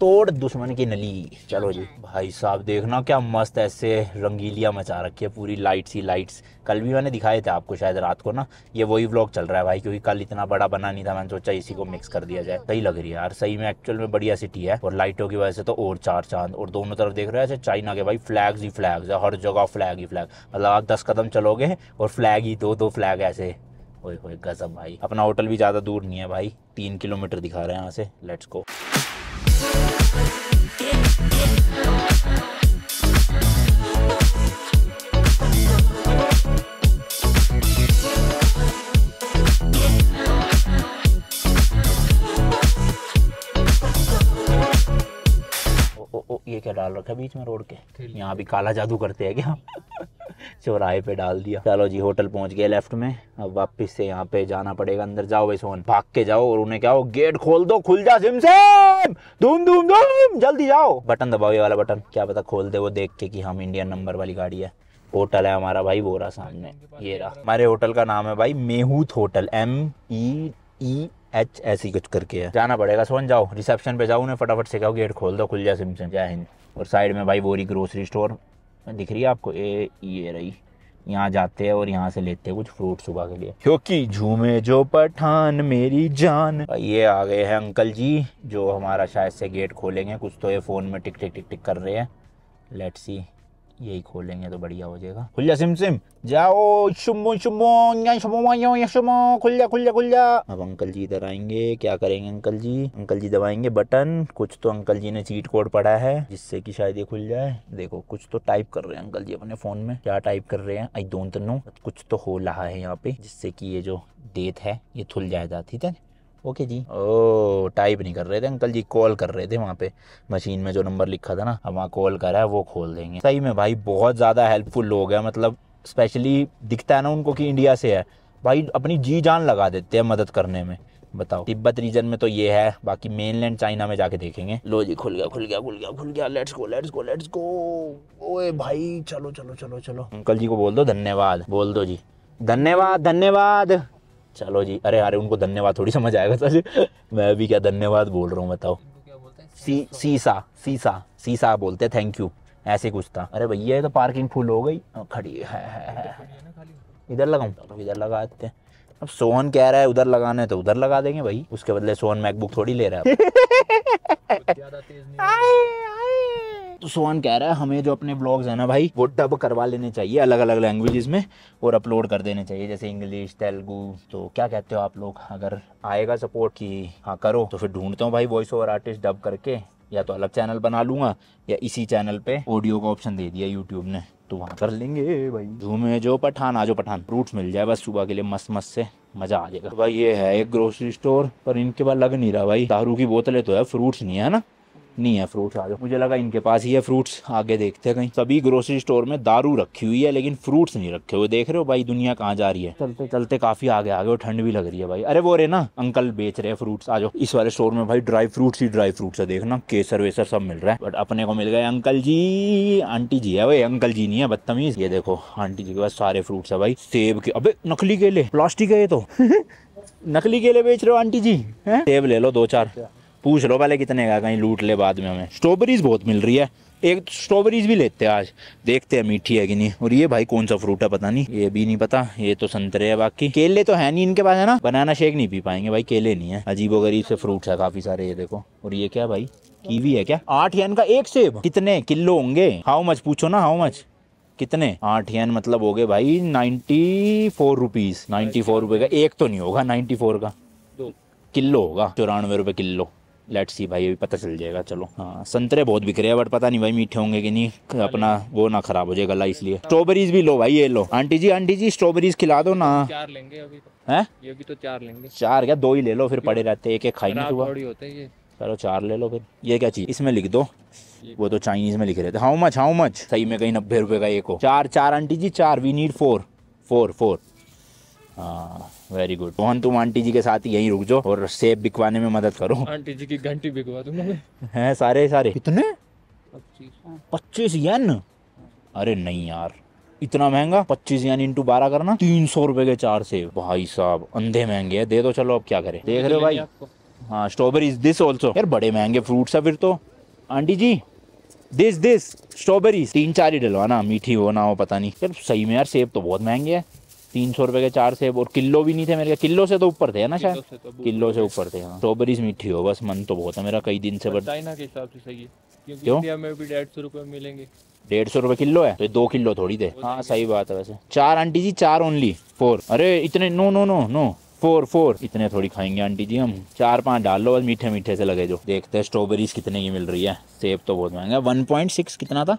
तोड़ दुश्मन की नली चलो जी भाई साहब देखना क्या मस्त ऐसे रंगीलियाँ मचा रखी है पूरी लाइट्स ही लाइट्स कल भी मैंने दिखाए थे आपको शायद रात को ना ये वही व्लॉग चल रहा है भाई क्योंकि कल इतना बड़ा बना नहीं था मैंने सोचा इसी को मिक्स कर दिया जाए सही लग रही है यार सही में एक्चुअल में बढ़िया सिटी है और लाइटों की वजह से तो और चार चांद और दोनों तरफ देख रहे हैं ऐसे चाइना के भाई फ्लैग्स ही फ्लैग्स है हर जगह फ्लैग ही फ्लैग मतलब आप दस कदम चलोगे और फ्लैग ही दो दो फ्लैग ऐसे ओए ओए गजब भाई अपना होटल भी ज़्यादा दूर नहीं है भाई तीन किलोमीटर दिखा रहे हैं यहाँ से लेट्स को ये क्या डाल रखा है बीच में रोड के यहाँ भी काला जादू करते हैं क्या चौराहे पे डाल दिया चलो जी होटल पहुंच गए लेफ्ट में अब वापस से यहाँ पे जाना पड़ेगा अंदर जाओ भाई सोहन भाग के जाओ और उन्हें क्या हो गेट खोल दो खुल जा सिम सिम धूम धूम धूम जल्दी जाओ बटन दबाओ ये वाला बटन क्या पता खोल दे वो देख के कि हम इंडियन नंबर वाली गाड़ी है होटल है हमारा भाई वो रहा सामने ये रहा हमारे होटल का नाम है भाई मेहूत hotel M E E H ऐसी कुछ करके है जाना पड़ेगा सोन जाओ रिसेप्शन पे जाओ उन्हें फटाफट से कहो गेट खोल दो खुल जा सिम सिम जय हिंद और साइड में भाई बोरी ग्रोसरी स्टोर दिख रही है आपको ए ये रही यहाँ जाते हैं और यहाँ से लेते हैं कुछ फ्रूट सुबह के लिए क्योंकि झूमे जो पठान मेरी जान ये आ गए हैं अंकल जी जो हमारा शायद से गेट खोलेंगे कुछ तो ये फ़ोन में टिक टिक टिक टिक कर रहे हैं लेट्स सी यही खोलेंगे तो बढ़िया हो जाएगा खुल जा सिम सिम जाओ शुमो शुमो शुमो शुमो खुल जा खुल जा खुल जा अब अंकल जी इधर आएंगे क्या करेंगे अंकल जी अंकल जी दबाएंगे बटन कुछ तो अंकल जी ने चीट कोड पढ़ा है जिससे कि शायद ये खुल जाए देखो कुछ तो टाइप कर रहे हैं अंकल जी अपने फोन में क्या टाइप कर रहे हैं आई डोंट नो कुछ तो हो रहा है यहाँ पे जिससे की ये जो डेट है ये खुल जाए जाती है ओके जी ओ टाइप नहीं कर रहे थे अंकल जी कॉल कर रहे थे वहाँ पे मशीन में जो नंबर लिखा था ना अब वहाँ कॉल करा है वो खोल देंगे सही में भाई बहुत ज़्यादा हेल्पफुल लोग हैं मतलब स्पेशली दिखता है ना उनको कि इंडिया से है भाई अपनी जी जान लगा देते हैं मदद करने में बताओ तिब्बत रीजन में तो ये है बाकी मेनलैंड चाइना में जाके देखेंगे लो जी खुल गया खुल गया खुल गया खुल गया let's go let's go let's go ओए भाई चलो चलो चलो चलो अंकल जी को बोल दो धन्यवाद बोल दो जी धन्यवाद धन्यवाद चलो जी अरे अरे उनको धन्यवाद थोड़ी समझ आएगा सर मैं भी क्या धन्यवाद बोल रहा हूँ बताओ सीसा सीसा सीसा बोलते थैंक यू ऐसे कुछ था अरे भैया ये तो पार्किंग फुल हो गई हाँ, खड़ी है, है, है। है। इधर लगाऊँ तो इधर लगा देते हैं अब सोहन कह रहा है उधर लगाना है तो उधर लगा देंगे भाई उसके बदले सोहन मैकबुक थोड़ी ले रहा है तो सोहन कह रहा है हमें जो अपने ब्लॉग्स हैं ना भाई वो डब करवा लेने चाहिए अलग अलग लैंग्वेजेस में और अपलोड कर देने चाहिए जैसे इंग्लिश तेलुगू तो क्या कहते हो आप लोग अगर आएगा सपोर्ट कि हाँ करो तो फिर ढूंढता हूँ भाई वॉइस ओवर आर्टिस्ट डब करके या तो अलग चैनल बना लूंगा या इसी चैनल पे ऑडियो का ऑप्शन दे दिया यूट्यूब ने तो वहाँ कर लेंगे भाई झूमे जो पठान आ जो पठान फ्रूट्स मिल जाए बस सुबह के लिए मस्त मस्त से मजा आ जाएगा तो भाई ये है एक ग्रोसरी स्टोर पर इनके पास लग नहीं रहा भाई दारू की बोतलें तो है फ्रूट्स नहीं है ना नहीं है फ्रूट्स आ जाओ मुझे लगा इनके पास ही है फ्रूट्स आगे देखते हैं कहीं सभी ग्रोसरी स्टोर में दारू रखी हुई है लेकिन फ्रूट्स नहीं रखे हुए देख रहे हो भाई दुनिया कहाँ जा रही है चलते चलते काफी आगे आगे और ठंड भी लग रही है भाई अरे वो रे ना अंकल बेच रहे हैं फ्रूट्स आ जाओ इस वाले स्टोर में भाई ड्राई फ्रूट्स ही ड्राई फ्रूट्स है देखना केसर वेसर सब मिल रहा है बट अपने को मिल गए अंकल जी आंटी जी है भाई अंकल जी नहीं है बदतमीज ये देखो आंटी जी के पास सारे फ्रूट्स है भाई सेब के अबे नकली केले प्लास्टिक है ये तो नकली केले बेच रहे हो आंटी जी सेब ले लो दो चार पूछ लो पहले कितने का कहीं लूट ले बाद में हमें स्ट्रॉबेरीज़ बहुत मिल रही है एक स्ट्रॉबेरीज भी लेते हैं आज देखते हैं मीठी है कि नहीं और ये भाई कौन सा फ्रूट है पता नहीं ये भी नहीं पता ये तो संतरे है बाकी केले तो है नहीं इनके पास है ना बनाना शेक नहीं पी पाएंगे भाई केले नहीं है अजीबो गरीब से फ्रूट है काफी सारे ये देखो और ये क्या भाई कीवी है क्या आठ यन का एक सेब कितने किलो होंगे हाउ मच पूछो ना हाउ मच कितने आठ यन मतलब हो गए भाई ninety four rupees ninety four रुपये का एक तो नहीं होगा नाइन्टी फोर का किलो होगा चौरानवे रुपए किलो लेट सी भाई अभी पता चल जाएगा चलो हाँ संतरे बहुत बिक रहे हैं बट पता नहीं भाई मीठे होंगे कि नहीं अपना वो ना खराब हो जाए गला इसलिए स्ट्रॉबेरीज भी लो भाई ये लो aunty ji aunty ji strawberries खिला दो ना चार लेंगे अभी तो। ये भी तो चार लेंगे चार क्या दो ही ले लो फिर पड़े रहते एक एक खाई नहीं चलो चार ले लो फिर ये क्या चीज इसमें लिख दो वो तो चाइनीज में लिख रहे थे हाउ मच हाउ मच सही में कहीं नब्बे रुपए का एक हो चार चार आंटी जी चार we need four four four हाँ वेरी गुड मोहन तुम आंटी जी के साथ यही रुक जाओ और सेब बिकवाने में मदद करो आंटी जी की घंटी बिकवा दूंगा है सारे सारे कितने पच्चीस यन अरे नहीं यार इतना महंगा पच्चीस यानी इंटू बारह करना तीन सौ रुपए के चार सेब भाई साहब अंधे महंगे है दे दो चलो अब क्या करें देख रहे हो भाई हाँ स्ट्रॉबेरी दिस ऑल्सो यार बड़े महंगे फ्रूट्स है फिर तो aunty ji this this strawberry तीन चार ही डलवाना मीठी हो ना हो पता नहीं यार सही में यार सेब तो बहुत महंगे है तीन सौ रुपए के चार सेब और किलो भी नहीं थे मेरे किलो से तो ऊपर थे ना शायद तो किलो से ऊपर थे हाँ। स्ट्रॉबेरीज मीठी हो बस मन तो बहुत है मेरा कई दिन से बट चाइना के हिसाब से सही है क्योंकि इंडिया में भी डेढ़ सौ रुपए मिलेंगे डेढ़ सौ किलो है तो दो किलो थोड़ी दे हाँ सही बात है वैसे चार आंटी जी चार ओनली फोर अरे इतने no no no no four four इतने थोड़ी खाएंगे आंटी जी हम चार पांच डाल लो बस मीठे मीठे से लगे जो देखते हैं स्ट्रॉबेरीज कितने की मिल रही है सेब तो बहुत महंगा वन पॉइंट सिक्स कितना था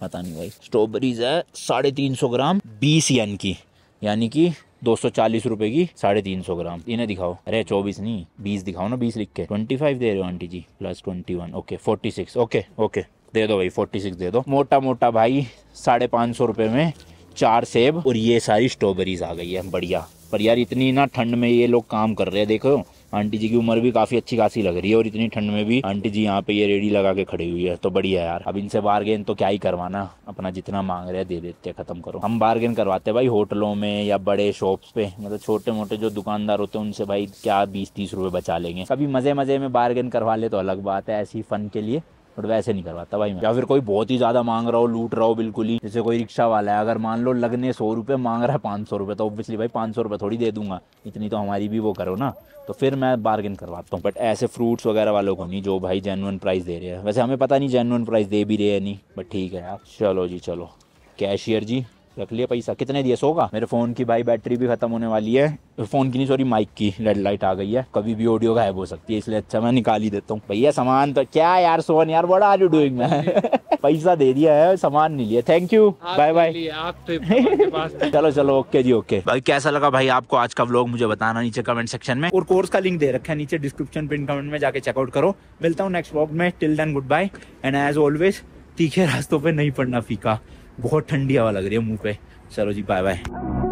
पता नहीं भाई स्ट्रॉबेरीज है साढ़े तीन सौ ग्राम बीस एन की यानी कि दो सौ चालीस रुपए की साढ़े तीन सौ ग्राम इन्हें दिखाओ अरे चौबीस नहीं बीस दिखाओ ना बीस लिख के ट्वेंटी फाइव दे रहे हो aunty ji plus twenty one okay forty six okay okay दे दो भाई फोर्टी सिक्स दे दो मोटा मोटा भाई साढ़े पाँच सौ रुपये में चार सेब और ये सारी स्ट्रॉबेरीज आ गई है बढ़िया पर यार इतनी ना ठंड में ये लोग काम कर रहे हैं देखो आंटी जी की उम्र भी काफी अच्छी खासी लग रही है और इतनी ठंड में भी आंटी जी यहाँ पे ये रेडी लगा के खड़ी हुई है तो बढ़िया यार अब इनसे बार्गेन तो क्या ही करवाना अपना जितना मांग रहे हैं दे देते हैं खत्म करो हम बार्गेन करवाते हैं भाई होटलों में या बड़े शॉप्स पे मतलब छोटे मोटे जो दुकानदार होते हैं उनसे भाई क्या बीस तीस रूपए बचा लेंगे कभी मजे मजे में बार्गेन करवा ले तो अलग बात है ऐसी फन के लिए बट वैसे नहीं करवाता भाई मैं या फिर कोई बहुत ही ज़्यादा मांग रहा हो लूट रहा हो बिल्कुल ही जैसे कोई रिक्शा वाला है अगर मान लो लगने सौ रुपये मांग रहा है पाँच सौ रुपये तो ऑब्वियसली भाई पाँच सौ रुपये थोड़ी दे दूंगा इतनी तो हमारी भी वो करो ना तो फिर मैं बार्गेन करवाता हूँ बट ऐसे फ्रूट्स वगैरह वालों को नहीं जो भाई जेनुअन प्राइस दे रहे हैं वैसे हमें पता नहीं जेनुअन प्राइस दे भी रहे हैं नहीं बट ठीक है यार चलो जी चलो कैशियर जी रख लिया पैसा कितने दिए सौ का मेरे फ़ोन की भाई बैटरी भी खत्म होने वाली है फ़ोन की नहीं सॉरी माइक की रेड लाइट आ गई है कभी भी ऑडियो गायब हो सकती है इसलिए अच्छा मैं निकाल ही देता हूँ भैया सामान तो क्या यार सोन यार बड़ा आज यू डूइंग मैं पैसा दे दिया है सामान नहीं लिया थैंक यू बाय बाय चलो चलो ओके जी ओके भाई कैसा लगा भाई आपको आज का व्लॉग मुझे बताना नीचे कमेंट सेक्शन में और कोर्स का लिंक दे रखा है नीचे डिस्क्रिप्शन पिन कमेंट में जाके चेकआउट करो मिलता हूँ नेक्स्ट व्लॉग में till then good bye and as always तीखे रास्तों पे नहीं पड़ना फीका बहुत ठंडी हवा लग रही है मुँह पे चलो जी बाय बाय